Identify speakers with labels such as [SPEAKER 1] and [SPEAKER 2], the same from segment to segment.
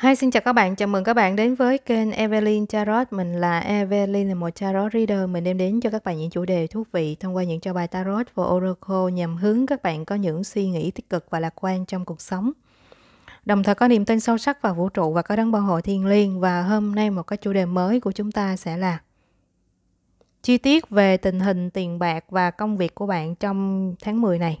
[SPEAKER 1] Hi, xin chào các bạn. Chào mừng các bạn đến với kênh Evelyn Tarot. Mình là Evelyn, là một tarot reader. Mình đem đến cho các bạn những chủ đề thú vị thông qua những trò bài tarot và oracle nhằm hướng các bạn có những suy nghĩ tích cực và lạc quan trong cuộc sống. Đồng thời có niềm tin sâu sắc vào vũ trụ và có đấng bảo hộ thiên liêng. Và hôm nay một cái chủ đề mới của chúng ta sẽ là chi tiết về tình hình tiền bạc và công việc của bạn trong tháng 10 này.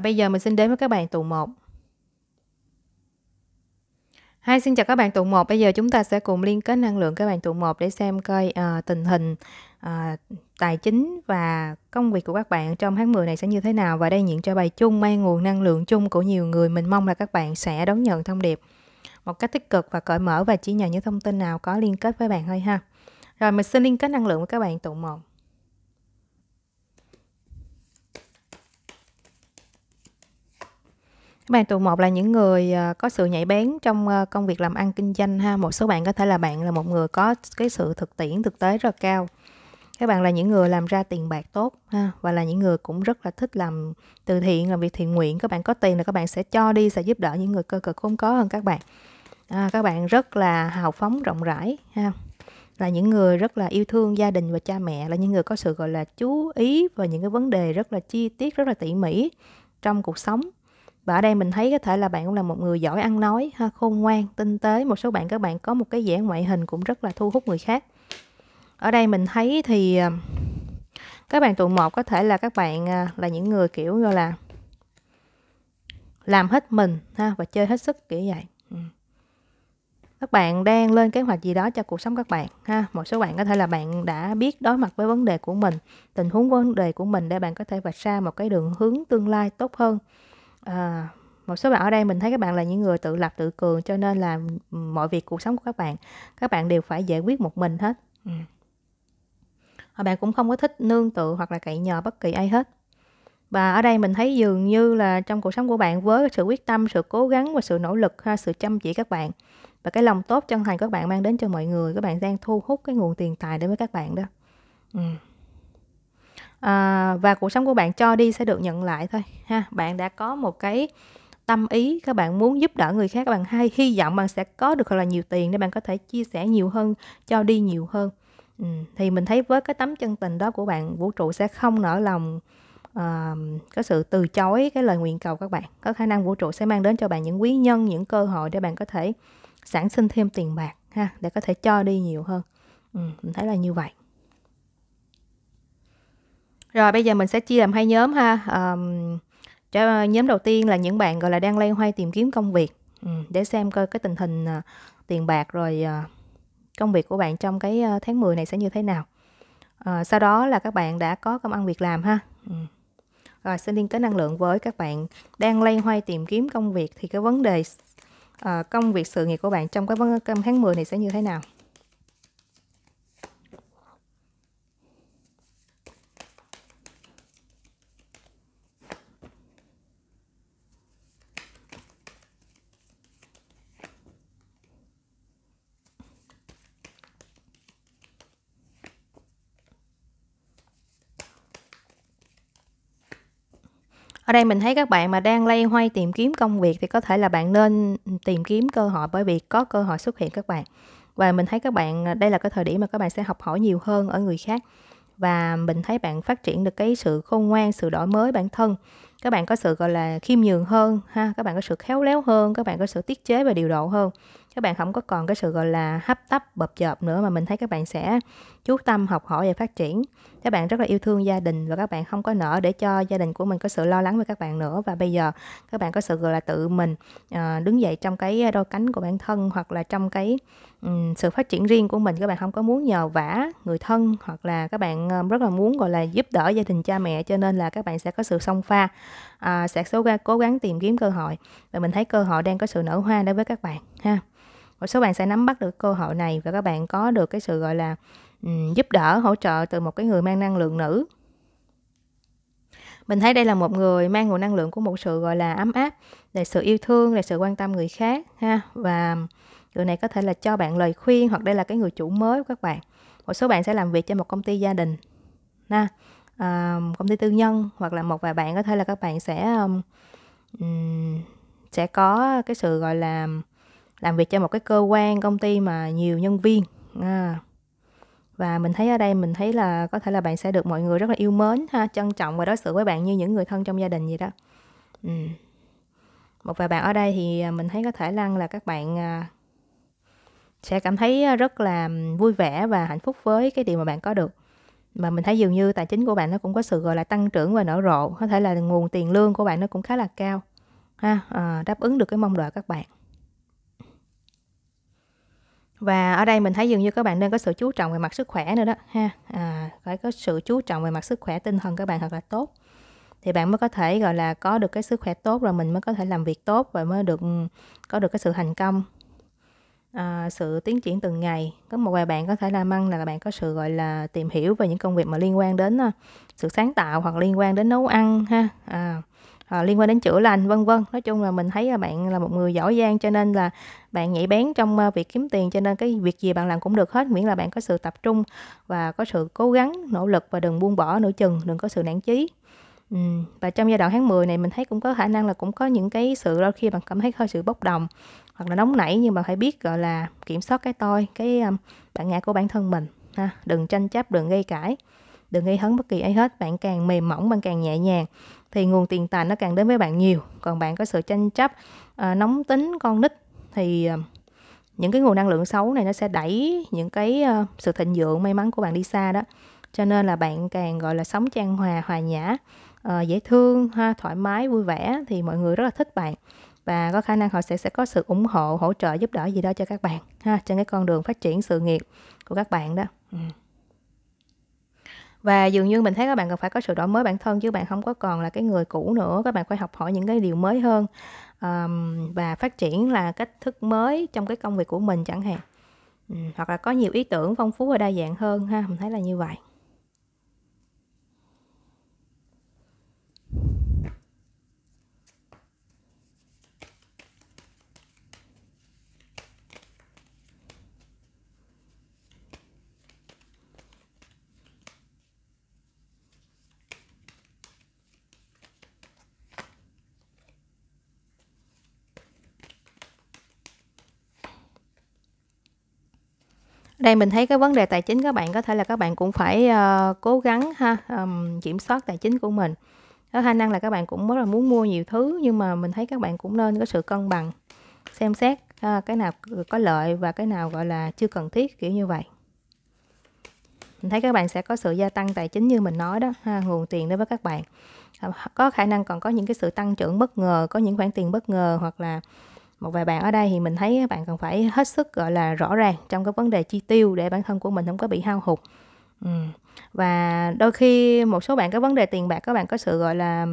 [SPEAKER 1] À, bây giờ mình xin đến với các bạn tụ 1. hai xin chào các bạn tụ 1. Bây giờ chúng ta sẽ cùng liên kết năng lượng các bạn tụ 1 để xem coi uh, tình hình uh, tài chính và công việc của các bạn trong tháng 10 này sẽ như thế nào. Và đây nhận cho bài chung mang nguồn năng lượng chung của nhiều người. Mình mong là các bạn sẽ đón nhận thông điệp một cách tích cực và cởi mở và chỉ nhận những thông tin nào có liên kết với bạn thôi ha. Rồi mình xin liên kết năng lượng với các bạn tụ 1. bạn tụ một là những người ờ, có sự nhạy bén trong ờ, công việc làm ăn kinh doanh ha một số bạn có thể là bạn là một người có cái sự thực tiễn thực tế rất cao các bạn là những người làm ra tiền bạc tốt ha và là những người cũng rất là thích làm từ thiện làm việc thiện nguyện các bạn có tiền là các bạn sẽ cho đi sẽ giúp đỡ những người cơ cực không có hơn các bạn à, các bạn rất là hào phóng rộng rãi ha là những người rất là yêu thương gia đình và cha mẹ là những người có sự gọi là chú ý và những cái vấn đề rất là chi tiết rất là tỉ mỉ trong cuộc sống và ở đây mình thấy có thể là bạn cũng là một người giỏi ăn nói ha khôn ngoan tinh tế một số bạn các bạn có một cái vẻ ngoại hình cũng rất là thu hút người khác ở đây mình thấy thì à, các bạn tụ một có thể là các bạn à, là những người kiểu gọi là làm hết mình ha và chơi hết sức kiểu vậy ừ. các bạn đang lên kế hoạch gì đó cho cuộc sống các bạn ha một số bạn có thể là bạn đã biết đối mặt với vấn đề của mình tình huống vấn đề của mình để bạn có thể vạch ra một cái đường hướng tương lai tốt hơn à, một số bạn ở đây mình thấy các bạn là những người tự lập tự cường cho nên là mọi việc cuộc sống của các bạn các bạn đều phải giải quyết một mình hết ừ. bạn cũng không có thích nương tựa hoặc là cậy nhờ bất kỳ ai hết và ở đây mình thấy dường như là trong cuộc sống của bạn với sự quyết tâm sự cố gắng và sự nỗ lực ha sự chăm chỉ các bạn và cái lòng tốt chân thành các bạn mang đến cho mọi người các bạn đang thu hút cái nguồn tiền tài đến với các bạn đó ừ à, và cuộc sống của bạn cho đi sẽ được nhận lại thôi ha bạn đã có một cái tâm ý các bạn muốn giúp đỡ người khác các bạn hay hy vọng bạn sẽ có được là nhiều tiền để bạn có thể chia sẻ nhiều hơn cho đi nhiều hơn ừ. thì mình thấy với cái tấm chân tình đó của bạn vũ trụ sẽ không nở lòng uh, ờ, có sự từ chối cái lời nguyện cầu các bạn có khả năng vũ trụ sẽ mang đến cho bạn những quý nhân những cơ hội để bạn có thể sản sinh thêm tiền bạc ha để có thể cho đi nhiều hơn ừ, mình thấy là như vậy rồi bây giờ mình sẽ chia làm hai nhóm ha. Um, cho nhóm đầu tiên là những bạn gọi là đang lây hoay tìm kiếm công việc ừ, để xem coi cái tình hình uh, tiền bạc rồi uh, công việc của bạn trong cái uh, tháng 10 này sẽ như thế nào. Uh, sau đó là các bạn đã có công ăn việc làm ha. Ừ. Rồi xin liên kết năng lượng với các bạn đang lây hoay tìm kiếm công việc thì cái vấn đề uh, công việc sự nghiệp của bạn trong cái, cái tháng 10 này sẽ như thế nào? ở đây mình thấy các bạn mà đang lay hoay tìm kiếm công việc thì có thể là bạn nên tìm kiếm cơ hội bởi vì có cơ hội xuất hiện các bạn và mình thấy các bạn đây là cái thời điểm mà các bạn sẽ học hỏi nhiều hơn ở người khác và mình thấy bạn phát triển được cái sự khôn ngoan sự đổi mới bản thân các bạn có sự gọi là khiêm nhường hơn ha các bạn có sự khéo léo hơn các bạn có sự tiết chế và điều độ hơn các bạn không có còn cái sự gọi là hấp tấp bập chợp nữa mà mình thấy các bạn sẽ chú tâm học hỏi và phát triển các bạn rất là yêu thương gia đình và các bạn không có nợ để cho gia đình của mình có sự lo lắng về các bạn nữa và bây giờ các bạn có sự gọi là tự mình ờ, đứng dậy trong cái đôi cánh của bản thân hoặc là trong cái sự phát triển riêng của mình các bạn không có muốn nhờ vả người thân hoặc là các bạn ờ, rất là muốn gọi là giúp đỡ gia đình cha mẹ cho nên là các bạn sẽ có sự song pha à, sẽ cố gắng, cố gắng tìm kiếm cơ hội và mình thấy cơ hội đang có sự nở hoa đối với các bạn ha một số bạn sẽ nắm bắt được cơ hội này và các bạn có được cái sự gọi là um, giúp đỡ hỗ trợ từ một cái người mang năng lượng nữ mình thấy đây là một người mang nguồn năng lượng của một sự gọi là ấm áp là sự yêu thương là sự quan tâm người khác ha và người này có thể là cho bạn lời khuyên hoặc đây là cái người chủ mới của các bạn một số bạn sẽ làm việc cho một công ty gia đình ha à, công ty tư nhân hoặc là một vài bạn có thể là các bạn sẽ um, sẽ có cái sự gọi là làm việc cho một cái cơ quan công ty mà nhiều nhân viên à. và mình thấy ở đây mình thấy là có thể là bạn sẽ được mọi người rất là yêu mến ha trân trọng và đối xử với bạn như những người thân trong gia đình vậy đó ừ. một vài bạn ở đây thì à, mình thấy có thể năng là các bạn à, sẽ cảm thấy à, rất là vui vẻ và hạnh phúc với cái điều mà bạn có được mà mình thấy dường như tài chính của bạn nó cũng có sự gọi là tăng trưởng và nở rộ có thể là nguồn tiền lương của bạn nó cũng khá là cao ha à, đáp ứng được cái mong đợi các bạn và ở đây mình thấy dường như các bạn nên có sự chú trọng về mặt sức khỏe nữa đó ha à, phải có sự chú trọng về mặt sức khỏe tinh thần các bạn thật là tốt thì bạn mới có thể gọi là có được cái sức khỏe tốt rồi mình mới có thể làm việc tốt và mới được có được cái sự thành công à, sự tiến triển từng ngày có một vài bạn có thể làm ăn là bạn có sự gọi là tìm hiểu về những công việc mà liên quan đến à, sự sáng tạo hoặc liên quan đến nấu ăn ha à, à, liên quan đến chữa lành vân vân nói chung là mình thấy là bạn là một người giỏi giang cho nên là bạn nhạy bén trong ờ, việc kiếm tiền cho nên cái việc gì bạn làm cũng được hết miễn là bạn có sự tập trung và có sự cố gắng nỗ lực và đừng buông bỏ nửa chừng đừng có sự nản chí Ừ. và trong giai đoạn tháng 10 này mình thấy cũng có khả năng là cũng có những cái sự đôi khi bạn cảm thấy hơi sự bốc đồng hoặc là nóng nảy nhưng mà phải biết gọi là kiểm soát cái tôi cái um, bản ngã của bản thân mình ha đừng tranh chấp đừng gây cãi đừng gây hấn bất kỳ ấy hết bạn càng mềm mỏng bạn càng nhẹ nhàng thì nguồn tiền tài nó càng đến với bạn nhiều còn bạn có sự tranh chấp ờ, nóng tính con nít thì ờ, những cái nguồn năng lượng xấu này nó sẽ đẩy những cái ờ, sự thịnh vượng may mắn của bạn đi xa đó cho nên là bạn càng gọi là sống trang hòa hòa nhã dễ thương ha thoải mái vui vẻ thì mọi người rất là thích bạn và có khả năng họ sẽ sẽ có sự ủng hộ hỗ trợ giúp đỡ gì đó cho các bạn ha trên cái con đường phát triển sự nghiệp của các bạn đó ừ và dường như mình thấy các bạn cần phải có sự đổi mới bản thân chứ bạn không có còn là cái người cũ nữa các bạn phải học hỏi những cái điều mới hơn um, và phát triển là cách thức mới trong cái công việc của mình chẳng hạn ừ, hoặc là có nhiều ý tưởng phong phú và đa dạng hơn ha mình thấy là như vậy đây mình thấy cái vấn đề tài chính các bạn có thể là các bạn cũng phải uh, cố gắng ha um, kiểm soát tài chính của mình có khả năng là các bạn cũng rất là muốn mua nhiều thứ nhưng mà mình thấy các bạn cũng nên có sự cân bằng xem xét uh, cái nào có lợi và cái nào gọi là chưa cần thiết kiểu như vậy mình thấy các bạn sẽ có sự gia tăng tài chính như mình nói đó ha, nguồn tiền đối với các bạn ờ, có khả năng còn có những cái sự tăng trưởng bất ngờ có những khoản tiền bất ngờ hoặc là một vài bạn ở đây thì mình thấy bạn cần phải hết sức gọi là rõ ràng trong cái vấn đề chi tiêu để bản thân của mình không có bị hao hụt và đôi khi một số bạn có vấn đề tiền bạc các bạn có sự gọi là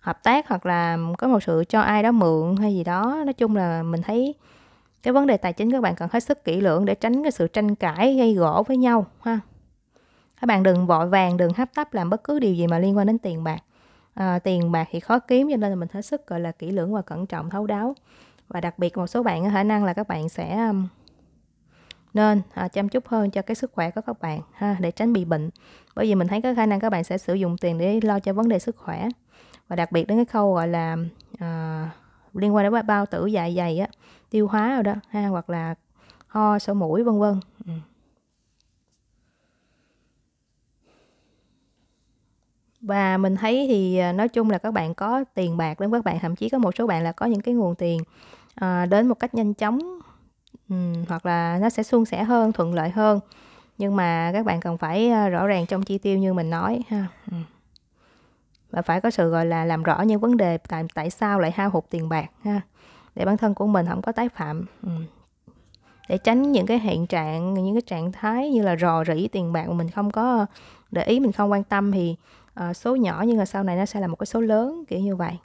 [SPEAKER 1] hợp tác hoặc là có một sự cho ai đó mượn hay gì đó nói chung là mình thấy cái vấn đề tài chính các bạn cần hết sức kỹ lưỡng để tránh cái sự tranh cãi gây gỗ với nhau ha các bạn đừng vội vàng đừng hấp tấp làm bất cứ điều gì mà liên quan đến tiền bạc à, tiền bạc thì khó kiếm cho nên là mình hết sức gọi là kỹ lưỡng và cẩn trọng thấu đáo và đặc biệt một số bạn có khả năng là các bạn sẽ nên à, chăm chút hơn cho cái sức khỏe của các bạn ha để tránh bị bệnh bởi vì mình thấy có khả năng các bạn sẽ sử dụng tiền để lo cho vấn đề sức khỏe và đặc biệt đến cái khâu gọi là à, liên quan đến bao tử dạ dày á tiêu hóa rồi đó ha hoặc là ho sổ mũi vân vân và mình thấy thì à, nói chung là các bạn có tiền bạc lắm các bạn thậm chí có một số bạn là có những cái nguồn tiền à, đến một cách nhanh chóng um, hoặc là nó sẽ suôn sẻ hơn thuận lợi hơn nhưng mà các bạn cần phải à, rõ ràng trong chi tiêu như mình nói ha và phải có sự gọi là làm rõ những vấn đề tại tại sao lại hao hụt tiền bạc ha để bản thân của mình không có tái phạm ừ. để tránh những cái hiện trạng những cái trạng thái như là rò rỉ tiền bạc mà mình không có để ý mình không quan tâm thì Ờ, số nhỏ nhưng mà sau này nó sẽ là một cái số lớn kiểu như vậy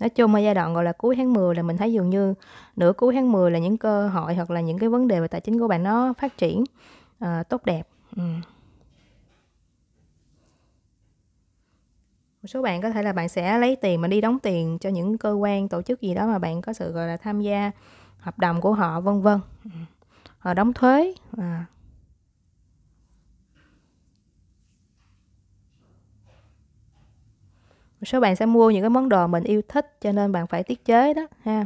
[SPEAKER 1] Nói chung ở giai đoạn gọi là cuối tháng 10 là mình thấy dường như nửa cuối tháng 10 là những cơ hội hoặc là những cái vấn đề về tài chính của bạn nó phát triển uh, tốt đẹp. Ừ. Một số bạn có thể là bạn sẽ lấy tiền mà đi đóng tiền cho những cơ quan, tổ chức gì đó mà bạn có sự gọi là tham gia hợp đồng của họ vân vân. Ừ. Họ đóng thuế. À. một số bạn sẽ mua những cái món đồ mình yêu thích cho nên bạn phải tiết chế đó ha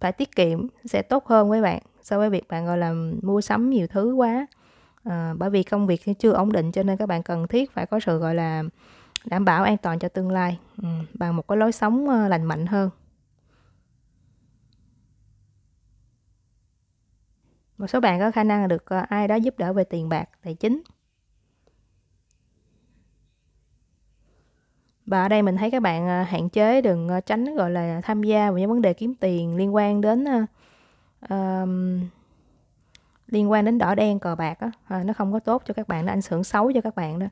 [SPEAKER 1] phải tiết kiệm sẽ tốt hơn với bạn so với việc bạn gọi là mua sắm nhiều thứ quá à, bởi vì công việc chưa ổn định cho nên các bạn cần thiết phải có sự gọi là đảm bảo an toàn cho tương lai ừ, bằng một cái lối sống ờ, lành mạnh hơn một số bạn có khả năng được ờ, ai đó giúp đỡ về tiền bạc tài chính và ở đây mình thấy các bạn à, hạn chế đừng à, tránh gọi là tham gia vào những vấn đề kiếm tiền liên quan đến uh, liên quan đến đỏ đen cờ bạc á à, nó không có tốt cho các bạn nó ảnh hưởng xấu cho các bạn đó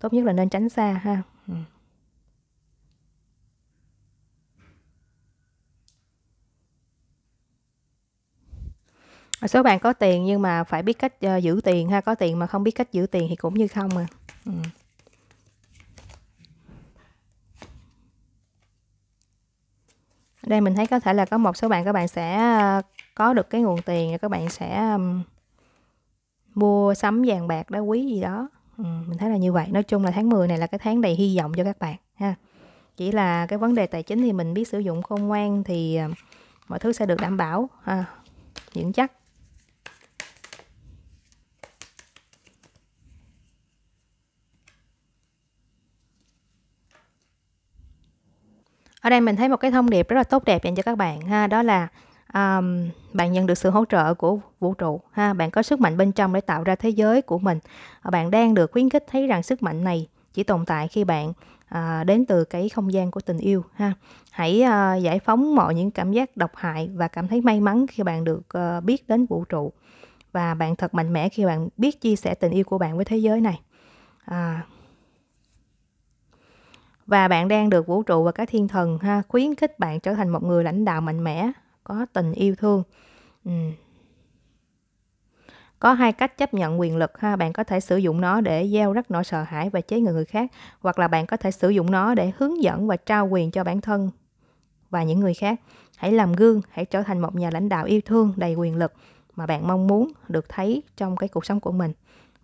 [SPEAKER 1] tốt nhất là nên tránh xa ha ừ. số bạn có tiền nhưng mà phải biết cách uh, giữ tiền ha có tiền mà không biết cách giữ tiền thì cũng như không à ừ. đây mình thấy có thể là có một số bạn các bạn sẽ ờ, có được cái nguồn tiền rồi các bạn sẽ mua sắm vàng bạc đá quý gì đó ừ, mình thấy là như vậy nói chung là tháng 10 này là cái tháng đầy hy vọng cho các bạn ha chỉ là cái vấn đề tài chính thì mình biết sử dụng khôn ngoan thì ờ, mọi thứ sẽ được đảm bảo ha vững chắc ở đây mình thấy một cái thông điệp rất là tốt đẹp dành cho các bạn ha đó là um, bạn nhận được sự hỗ trợ của vũ trụ ha bạn có sức mạnh bên trong để tạo ra thế giới của mình bạn đang được khuyến khích thấy rằng sức mạnh này chỉ tồn tại khi bạn à, đến từ cái không gian của tình yêu ha hãy à, giải phóng mọi những cảm giác độc hại và cảm thấy may mắn khi bạn được à, biết đến vũ trụ và bạn thật mạnh mẽ khi bạn biết chia sẻ tình yêu của bạn với thế giới này à, và bạn đang được vũ trụ và các thiên thần ha khuyến khích bạn trở thành một người lãnh đạo mạnh mẽ có tình yêu thương ừ. có hai cách chấp nhận quyền lực ha bạn có thể sử dụng nó để gieo rắc nỗi sợ hãi và chế người người khác hoặc là bạn có thể sử dụng nó để hướng dẫn và trao quyền cho bản thân và những người khác hãy làm gương hãy trở thành một nhà lãnh đạo yêu thương đầy quyền lực mà bạn mong muốn được thấy trong cái cuộc sống của mình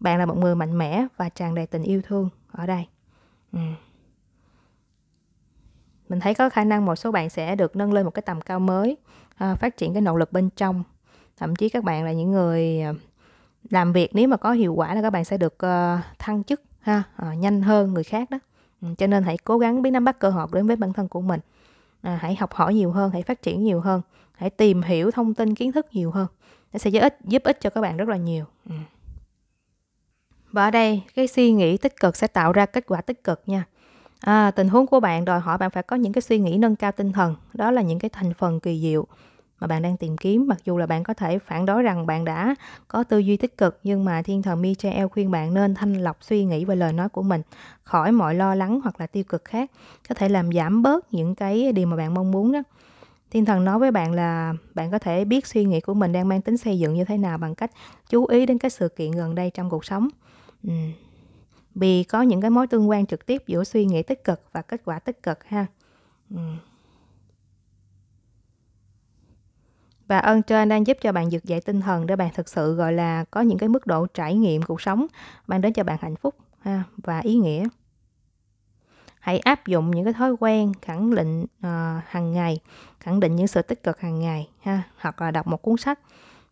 [SPEAKER 1] bạn là một người mạnh mẽ và tràn đầy tình yêu thương ở đây ừ mình thấy có khả năng một số bạn sẽ được nâng lên một cái tầm cao mới à, phát triển cái nỗ lực bên trong thậm chí các bạn là những người ờ, làm việc nếu mà có hiệu quả là các bạn sẽ được uh, thăng chức ha uh, nhanh hơn người khác đó ừ, cho nên hãy cố gắng biết nắm bắt cơ hội đến với bản thân của mình à, hãy học hỏi nhiều hơn hãy phát triển nhiều hơn hãy tìm hiểu thông tin kiến thức nhiều hơn nó sẽ giúp ích giúp ích cho các bạn rất là nhiều ừ. và ở đây cái suy nghĩ tích cực sẽ tạo ra kết quả tích cực nha à, tình huống của bạn đòi hỏi bạn phải có những cái suy nghĩ nâng cao tinh thần đó là những cái thành phần kỳ diệu mà bạn đang tìm kiếm mặc dù là bạn có thể phản đối rằng bạn đã có tư duy tích cực nhưng mà thiên thần Michael khuyên bạn nên thanh lọc suy nghĩ và lời nói của mình khỏi mọi lo lắng hoặc là tiêu cực khác có thể làm giảm bớt những cái điều mà bạn mong muốn đó thiên thần nói với bạn là bạn có thể biết suy nghĩ của mình đang mang tính xây dựng như thế nào bằng cách chú ý đến cái sự kiện gần đây trong cuộc sống uhm vì có những cái mối tương quan trực tiếp giữa suy nghĩ tích cực và kết quả tích cực ha và ừ. ơn trên đang giúp cho bạn vực dậy tinh thần để bạn thực sự gọi là có những cái mức độ trải nghiệm cuộc sống mang đến cho bạn hạnh phúc ha, và ý nghĩa hãy áp dụng những cái thói quen khẳng định uh, hàng ngày khẳng định những sự tích cực hàng ngày ha hoặc là đọc một cuốn sách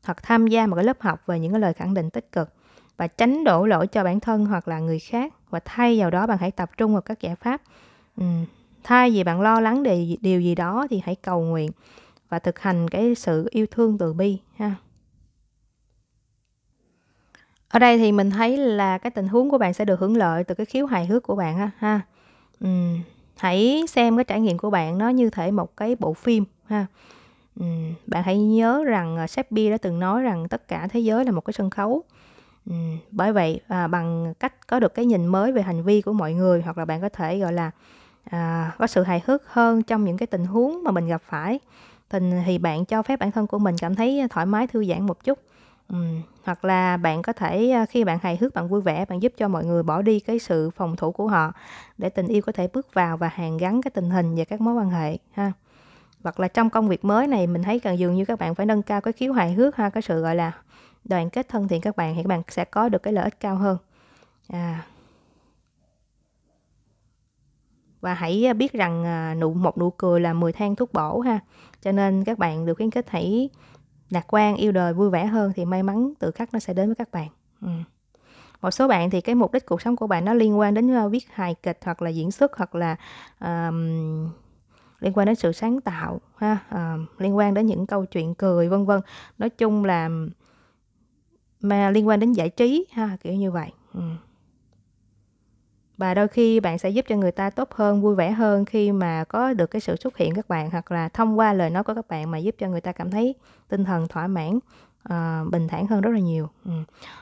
[SPEAKER 1] hoặc tham gia một cái lớp học về những cái lời khẳng định tích cực và tránh đổ lỗi cho bản thân hoặc là người khác và thay vào đó bạn hãy tập trung vào các giải pháp thay vì bạn lo lắng về điều gì đó thì hãy cầu nguyện và thực hành cái sự yêu thương từ bi ha ở đây thì mình thấy là cái tình huống của bạn sẽ được hưởng lợi từ cái khiếu hài hước của bạn ha, ha. hãy xem cái trải nghiệm của bạn nó như thể một cái bộ phim ha bạn hãy nhớ rằng à, Shakespeare đã từng nói rằng tất cả thế giới là một cái sân khấu Ừ, bởi vậy à, bằng cách có được cái nhìn mới về hành vi của mọi người hoặc là bạn có thể gọi là à, có sự hài hước hơn trong những cái tình huống mà mình gặp phải tình thì bạn cho phép bản thân của mình cảm thấy thoải mái thư giãn một chút ừ, hoặc là bạn có thể à, khi bạn hài hước bạn vui vẻ bạn giúp cho mọi người bỏ đi cái sự phòng thủ của họ để tình yêu có thể bước vào và hàn gắn cái tình hình và các mối quan hệ ha hoặc là trong công việc mới này mình thấy cần dường như các bạn phải nâng cao cái khiếu hài hước ha cái sự gọi là đoàn kết thân thiện các bạn thì các bạn sẽ có được cái lợi ích cao hơn à. và hãy biết rằng à, nụ một nụ cười là 10 thang thuốc bổ ha cho nên các bạn được khuyến khích hãy lạc quan yêu đời vui vẻ hơn thì may mắn tự khắc nó sẽ đến với các bạn ừ. một số bạn thì cái mục đích cuộc sống của bạn nó liên quan đến à, viết hài kịch hoặc là diễn xuất hoặc là um, liên quan đến sự sáng tạo ha uh, liên quan đến những câu chuyện cười vân vân nói chung là mà liên quan đến giải trí ha kiểu như vậy ừ. và đôi khi bạn sẽ giúp cho người ta tốt hơn vui vẻ hơn khi mà có được cái sự xuất hiện các bạn hoặc là thông qua lời nói của các bạn mà giúp cho người ta cảm thấy tinh thần thỏa mãn À, bình thản hơn rất là nhiều ừ.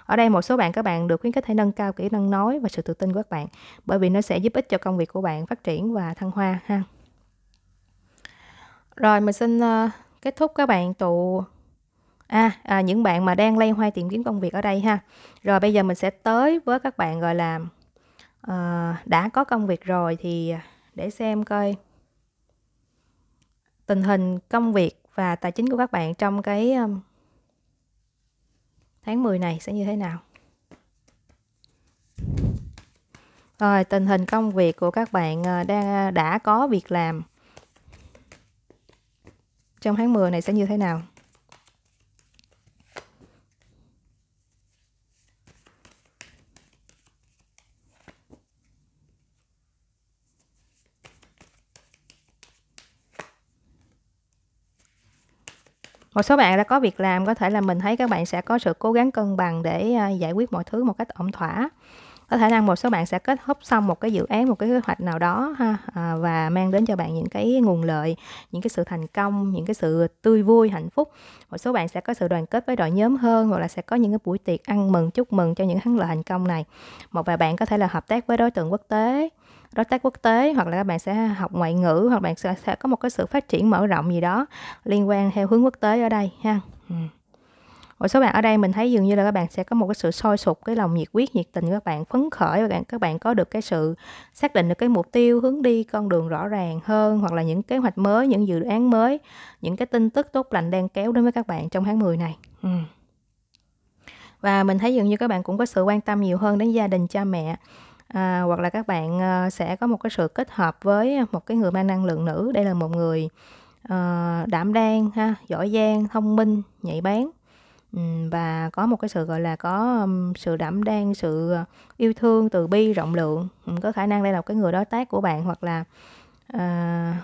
[SPEAKER 1] ở đây một số bạn các bạn được khuyến khích hãy nâng cao kỹ năng nói và sự tự tin của các bạn bởi vì nó sẽ giúp ích cho công việc của bạn phát triển và thăng hoa ha rồi mình xin uh, kết thúc các bạn tụ à, à những bạn mà đang lay hoay tìm kiếm công việc ở đây ha rồi bây giờ mình sẽ tới với các bạn gọi là uh, đã có công việc rồi thì để xem coi tình hình công việc và tài chính của các bạn trong cái um, tháng 10 này sẽ như thế nào rồi tình hình công việc của các bạn ờ, đang đã có việc làm trong tháng 10 này sẽ như thế nào một số bạn đã có việc làm có thể là mình thấy các bạn sẽ có sự cố gắng cân bằng để à, giải quyết mọi thứ một cách ổn thỏa có thể là một số bạn sẽ kết hợp xong một cái dự án một cái kế hoạch nào đó ha à, và mang đến cho bạn những cái nguồn lợi những cái sự thành công những cái sự tươi vui hạnh phúc một số bạn sẽ có sự đoàn kết với đội nhóm hơn hoặc là sẽ có những cái buổi tiệc ăn mừng chúc mừng cho những thắng lợi thành công này một vài bạn có thể là hợp tác với đối tượng quốc tế đối tác quốc tế hoặc là các bạn sẽ học ngoại ngữ hoặc bạn sẽ, sẽ có một cái sự phát triển mở rộng gì đó liên quan theo hướng quốc tế ở đây ha một số bạn ở đây mình thấy dường như là các bạn sẽ có một cái sự sôi sục cái lòng nhiệt huyết nhiệt tình của các bạn phấn khởi và các bạn có được cái sự xác định được cái mục tiêu hướng đi con đường rõ ràng hơn hoặc là những kế hoạch mới những dự án mới những cái tin tức tốt lành đang kéo đến với các bạn trong tháng 10 này và mình thấy dường như các bạn cũng có sự quan tâm nhiều hơn đến gia đình cha mẹ à, hoặc là các bạn ờ, sẽ có một cái sự kết hợp với một cái người mang năng lượng nữ đây là một người à, đảm đang ha giỏi giang thông minh nhạy bén ừ, và có một cái sự gọi là có sự đảm đang sự yêu thương từ bi rộng lượng ừ, có khả năng đây là một cái người đối tác của bạn hoặc là à,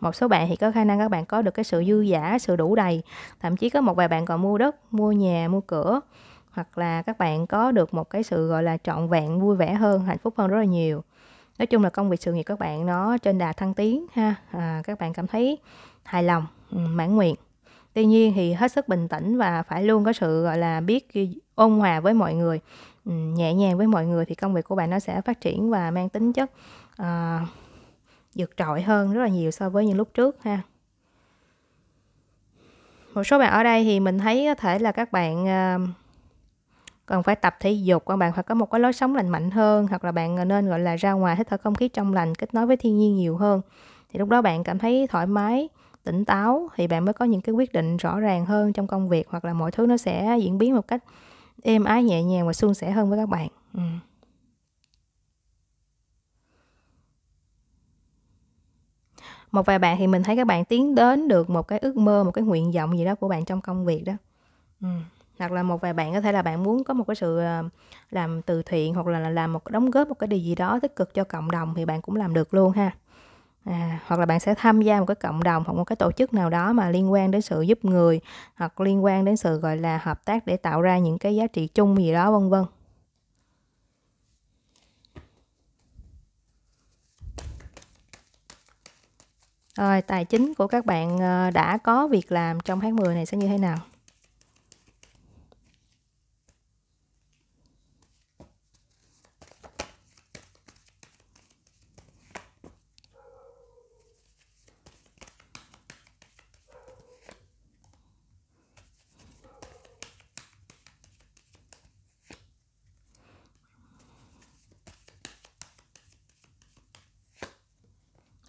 [SPEAKER 1] một số bạn thì có khả năng các bạn có được cái sự dư giả sự đủ đầy thậm chí có một vài bạn còn mua đất mua nhà mua cửa hoặc là các bạn có được một cái sự gọi là trọn vẹn vui vẻ hơn hạnh phúc hơn rất là nhiều nói chung là công việc sự nghiệp các bạn nó trên đà thăng tiến ha à, các bạn cảm thấy hài lòng ừ, mãn nguyện tuy nhiên thì hết sức bình tĩnh và phải luôn có sự gọi là biết ôn hòa với mọi người ừ, nhẹ nhàng với mọi người thì công việc của bạn nó sẽ phát triển và mang tính chất à, vượt trội hơn rất là nhiều so với những lúc trước ha một số bạn ở đây thì mình thấy có thể là các bạn uh, cần phải tập thể dục các bạn phải có một cái lối sống lành mạnh hơn hoặc là bạn ờ, nên gọi là ra ngoài hít thở không khí trong lành kết nối với thiên nhiên nhiều hơn thì lúc đó bạn cảm thấy thoải mái tỉnh táo thì bạn mới có những cái quyết định rõ ràng hơn trong công việc hoặc là mọi thứ nó sẽ diễn biến một cách êm ái nhẹ nhàng và suôn sẻ hơn với các bạn ừ. một vài bạn thì mình thấy các bạn tiến đến được một cái ước mơ một cái nguyện vọng gì đó của bạn trong công việc đó ừ hoặc là một vài bạn có thể là bạn muốn có một cái sự ờ, làm từ thiện hoặc là làm một đóng góp một cái điều gì đó tích cực cho cộng đồng thì bạn cũng làm được luôn ha à, hoặc là bạn sẽ tham gia một cái cộng đồng hoặc một cái tổ chức nào đó mà liên quan đến sự giúp người hoặc liên quan đến sự gọi là hợp tác để tạo ra những cái giá trị chung gì đó vân vân Rồi, tài chính của các bạn ờ, đã có việc làm trong tháng 10 này sẽ như thế nào?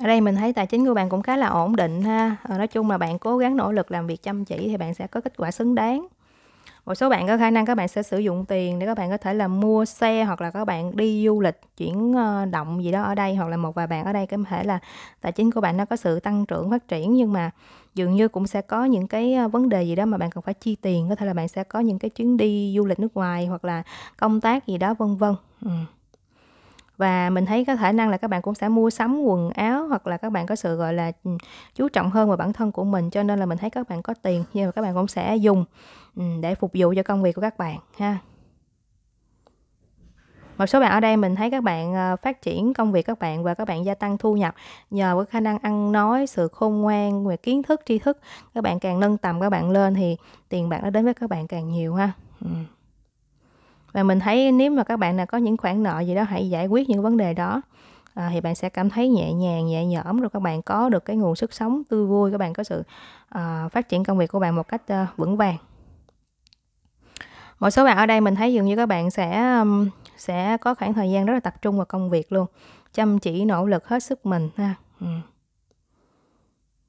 [SPEAKER 1] ở đây mình thấy tài chính của bạn cũng khá là ổn định ha ờ, nói chung là bạn cố gắng nỗ lực làm việc chăm chỉ thì bạn sẽ có kết quả xứng đáng một số bạn có khả năng các bạn sẽ sử dụng tiền để các bạn có thể là mua xe hoặc là các bạn đi du lịch chuyển ờ, động gì đó ở đây hoặc là một vài bạn ở đây có thể là tài chính của bạn nó có sự tăng trưởng phát triển nhưng mà dường như cũng sẽ có những cái ờ, vấn đề gì đó mà bạn cần phải chi tiền có thể là bạn sẽ có những cái chuyến đi du lịch nước ngoài hoặc là công tác gì đó vân vân ừ và mình thấy có khả năng là các bạn cũng sẽ mua sắm quần áo hoặc là các bạn có sự gọi là ừ, chú trọng hơn vào bản thân của mình cho nên là mình thấy các bạn có tiền nhưng mà các bạn cũng sẽ dùng ừ, để phục vụ cho công việc của các bạn ha một số bạn ở đây mình thấy các bạn ờ, phát triển công việc các bạn và các bạn gia tăng thu nhập nhờ với khả năng ăn nói sự khôn ngoan về kiến thức tri thức các bạn càng nâng tầm các bạn lên thì tiền bạc nó đến với các bạn càng nhiều ha ừ và mình thấy nếu mà các bạn nào có những khoản nợ gì đó hãy giải quyết những vấn đề đó à, thì bạn sẽ cảm thấy nhẹ nhàng nhẹ nhõm rồi các bạn có được cái nguồn sức sống tươi vui các bạn có sự à, phát triển công việc của bạn một cách à, vững vàng một số bạn ở đây mình thấy dường như các bạn sẽ sẽ có khoảng thời gian rất là tập trung vào công việc luôn chăm chỉ nỗ lực hết sức mình ha ừ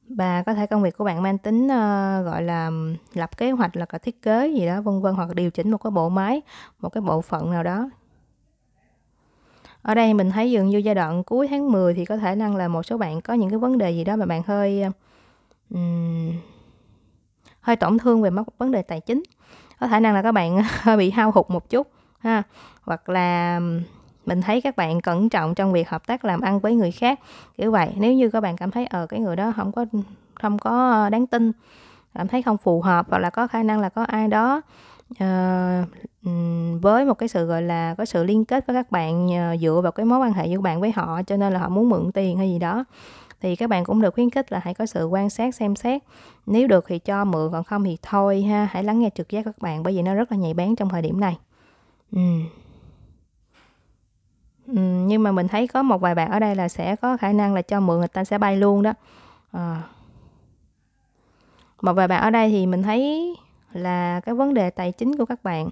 [SPEAKER 1] và có thể công việc của bạn mang tính uh, gọi là lập kế hoạch là cả thiết kế gì đó vân vân hoặc điều chỉnh một cái bộ máy một cái bộ phận nào đó ở đây mình thấy dường như giai đoạn cuối tháng 10 thì có thể năng là một số bạn có những cái vấn đề gì đó mà bạn hơi
[SPEAKER 2] um,
[SPEAKER 1] hơi tổn thương về mất vấn đề tài chính có thể năng là các bạn hơi bị hao hụt một chút ha hoặc là mình thấy các bạn cẩn trọng trong việc hợp tác làm ăn với người khác kiểu vậy nếu như các bạn cảm thấy ờ cái người đó không có không có ờ, đáng tin cảm thấy không phù hợp hoặc là có khả năng là có ai đó uh, với một cái sự gọi là có sự liên kết với các bạn uh, dựa vào cái mối quan hệ giữa bạn với họ cho nên là họ muốn mượn tiền hay gì đó thì các bạn cũng được khuyến khích là hãy có sự quan sát xem xét nếu được thì cho mượn còn không thì thôi ha hãy lắng nghe trực giác các bạn bởi vì nó rất là nhạy bén trong thời điểm này Uhm. Ừ, nhưng mà mình thấy có một vài bạn ở đây là sẽ có khả năng là cho mượn người ta sẽ bay luôn đó. À. Một vài bạn ở đây thì mình thấy là cái vấn đề tài chính của các bạn.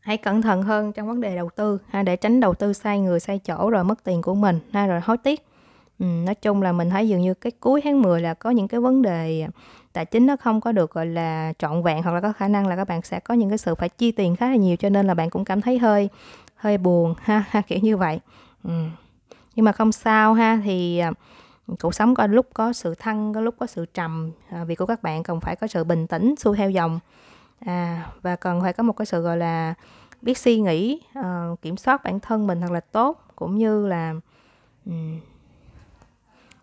[SPEAKER 1] Hãy cẩn thận hơn trong vấn đề đầu tư ha để tránh đầu tư sai người sai chỗ rồi mất tiền của mình ha rồi hối tiếc. Ừ, nói chung là mình thấy dường như cái cuối tháng 10 là có những cái vấn đề tài chính nó không có được gọi là trọn vẹn hoặc là có khả năng là các bạn sẽ có những cái sự phải chi tiền khá là nhiều cho nên là bạn cũng cảm thấy hơi hơi buồn ha, ha kiểu như vậy ừ. nhưng mà không sao ha thì à, cuộc sống có lúc có sự thăng có lúc có sự trầm à, việc của các bạn cần phải có sự bình tĩnh xu theo dòng à, và cần phải có một cái sự gọi là biết suy nghĩ uh, kiểm soát bản thân mình thật là tốt cũng như là um,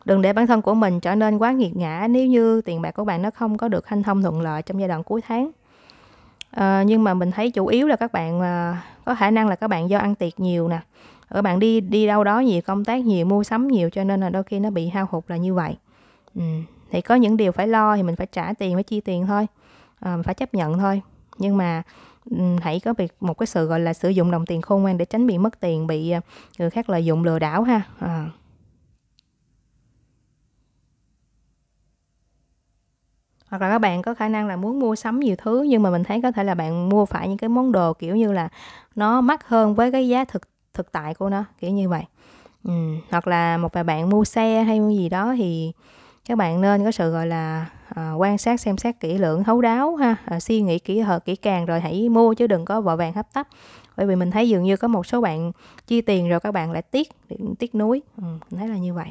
[SPEAKER 1] đừng để bản thân của mình trở nên quá nghiệt ngã nếu như tiền bạc của bạn nó không có được hanh thông thuận lợi trong giai đoạn cuối tháng à, nhưng mà mình thấy chủ yếu là các bạn à, có khả năng là các bạn do ăn tiệc nhiều nè các bạn đi đi đâu đó nhiều công tác nhiều mua sắm nhiều cho nên là đôi khi nó bị hao hụt là như vậy ừ. thì có những điều phải lo thì mình phải trả tiền phải chi tiền thôi à, phải chấp nhận thôi nhưng mà ừ, hãy có việc một cái sự gọi là sử dụng đồng tiền khôn ngoan để tránh bị mất tiền bị người khác lợi dụng lừa đảo ha à. hoặc là các bạn có khả năng là muốn mua sắm nhiều thứ nhưng mà mình thấy có thể là bạn mua phải những cái món đồ kiểu như là nó mắc hơn với cái giá thực thực tại của nó kiểu như vậy ừ. hoặc là một vài bạn mua xe hay mua gì đó thì các bạn nên có sự gọi là à, quan sát xem xét kỹ lưỡng thấu đáo ha à, suy nghĩ kỹ hợp kỹ càng rồi hãy mua chứ đừng có vội vàng hấp tấp bởi vì mình thấy dường như có một số bạn chi tiền rồi các bạn lại tiếc tiếc nuối ừ, mình thấy là như vậy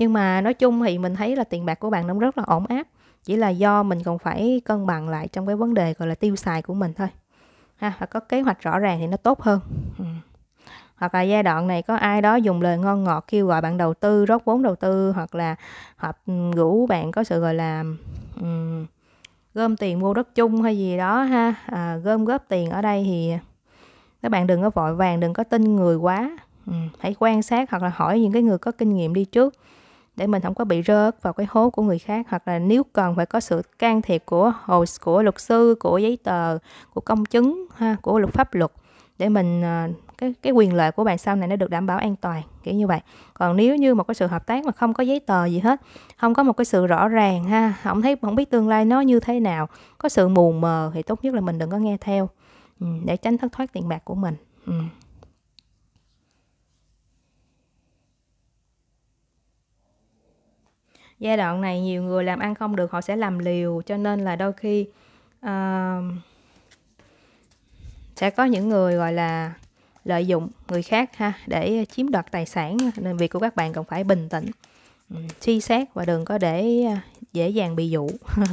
[SPEAKER 1] nhưng mà nói chung thì mình thấy là tiền bạc của bạn nó rất là ổn áp chỉ là do mình còn phải cân bằng lại trong cái vấn đề gọi là tiêu xài của mình thôi ha và có kế hoạch rõ ràng thì nó tốt hơn ừ. hoặc là giai đoạn này có ai đó dùng lời ngon ngọt kêu gọi bạn đầu tư rót vốn đầu tư hoặc là hợp ừ, rủ bạn có sự gọi là um, gom tiền mua đất chung hay gì đó ha à, gom góp tiền ở đây thì các bạn đừng có vội vàng đừng có tin người quá ừ. hãy quan sát hoặc là hỏi những cái người có kinh nghiệm đi trước để mình không có bị rớt vào cái hố của người khác hoặc là nếu cần phải có sự can thiệp của hồ của luật sư của giấy tờ của công chứng ha của luật pháp luật để mình à, cái cái quyền lợi của bạn sau này nó được đảm bảo an toàn kiểu như vậy còn nếu như một cái sự hợp tác mà không có giấy tờ gì hết không có một cái sự rõ ràng ha không thấy không biết tương lai nó như thế nào có sự mù mờ thì tốt nhất là mình đừng có nghe theo ừ, để tránh thất thoát tiền bạc của mình ừ. giai đoạn này nhiều người làm ăn không được họ sẽ làm liều cho nên là đôi khi uh, sẽ có những người gọi là lợi dụng người khác ha để chiếm đoạt tài sản nên việc của các bạn cần phải bình tĩnh suy ừ, xét và đừng có để ờ, dễ dàng bị dụ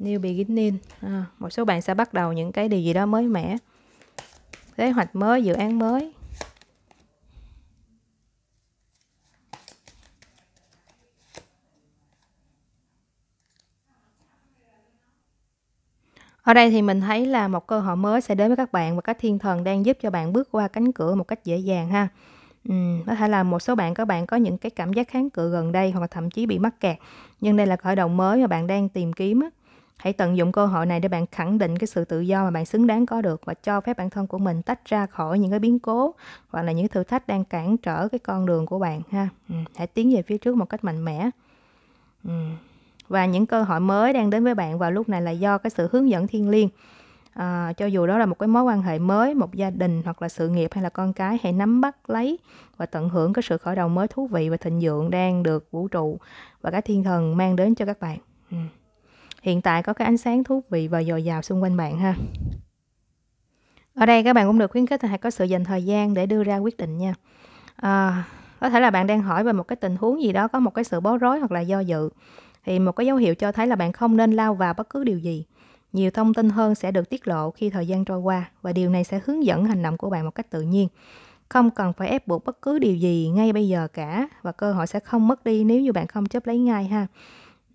[SPEAKER 1] new beginning à, một số bạn sẽ bắt đầu những cái điều gì đó mới mẻ kế hoạch mới dự án mới Ở đây thì mình thấy là một cơ hội mới sẽ đến với các bạn và các thiên thần đang giúp cho bạn bước qua cánh cửa một cách dễ dàng ha. Ừ, có thể là một số bạn các bạn có những cái cảm giác kháng cự gần đây hoặc thậm chí bị mắc kẹt nhưng đây là khởi đầu mới mà bạn đang tìm kiếm á. hãy tận dụng cơ hội này để bạn khẳng định cái sự tự do mà bạn xứng đáng có được và cho phép bản thân của mình tách ra khỏi những cái biến cố hoặc là những thử thách đang cản trở cái con đường của bạn ha ừ, hãy tiến về phía trước một cách mạnh mẽ ừ và những cơ hội mới đang đến với bạn vào lúc này là do cái sự hướng dẫn thiên liêng à, cho dù đó là một cái mối quan hệ mới một gia đình hoặc là sự nghiệp hay là con cái hãy nắm bắt lấy và tận hưởng cái sự khởi đầu mới thú vị và thịnh vượng đang được vũ trụ và các thiên thần mang đến cho các bạn ừ. hiện tại có cái ánh sáng thú vị và dồi dào xung quanh bạn ha ở đây các bạn cũng được khuyến khích là hãy có sự dành thời gian để đưa ra quyết định nha à, có thể là bạn đang hỏi về một cái tình huống gì đó có một cái sự bối rối hoặc là do dự thì một cái dấu hiệu cho thấy là bạn không nên lao vào bất cứ điều gì nhiều thông tin hơn sẽ được tiết lộ khi thời gian trôi qua và điều này sẽ hướng dẫn hành động của bạn một cách tự nhiên không cần phải ép buộc bất cứ điều gì ngay bây giờ cả và cơ hội sẽ không mất đi nếu như bạn không chấp lấy ngay ha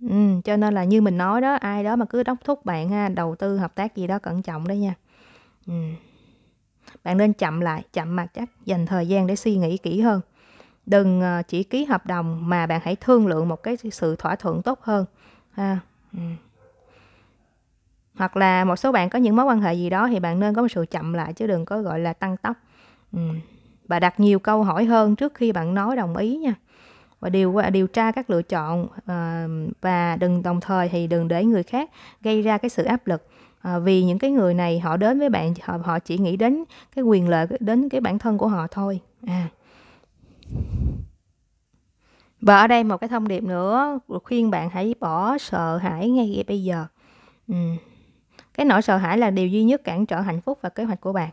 [SPEAKER 1] ừ, cho nên là như mình nói đó ai đó mà cứ đốc thúc bạn ha đầu tư hợp tác gì đó cẩn trọng đó nha ừ. bạn nên chậm lại chậm mặt chắc dành thời gian để suy nghĩ kỹ hơn đừng ờ, chỉ ký hợp đồng mà bạn hãy thương lượng một cái sự thỏa thuận tốt hơn ha hoặc là một số bạn có những mối quan hệ gì đó thì bạn nên có một sự chậm lại chứ đừng có gọi là tăng tốc và đặt nhiều câu hỏi hơn trước khi bạn nói đồng ý nha và điều à, điều tra các lựa chọn ờ, và đừng đồng thời thì đừng để người khác gây ra cái sự áp lực ờ, vì những cái người này họ đến với bạn họ họ chỉ nghĩ đến cái quyền lợi đến cái bản thân của họ thôi à và ở đây một cái thông điệp nữa khuyên bạn hãy bỏ sợ hãi ngay bây giờ ừ. cái nỗi sợ hãi là điều duy nhất cản trở hạnh phúc và kế hoạch của bạn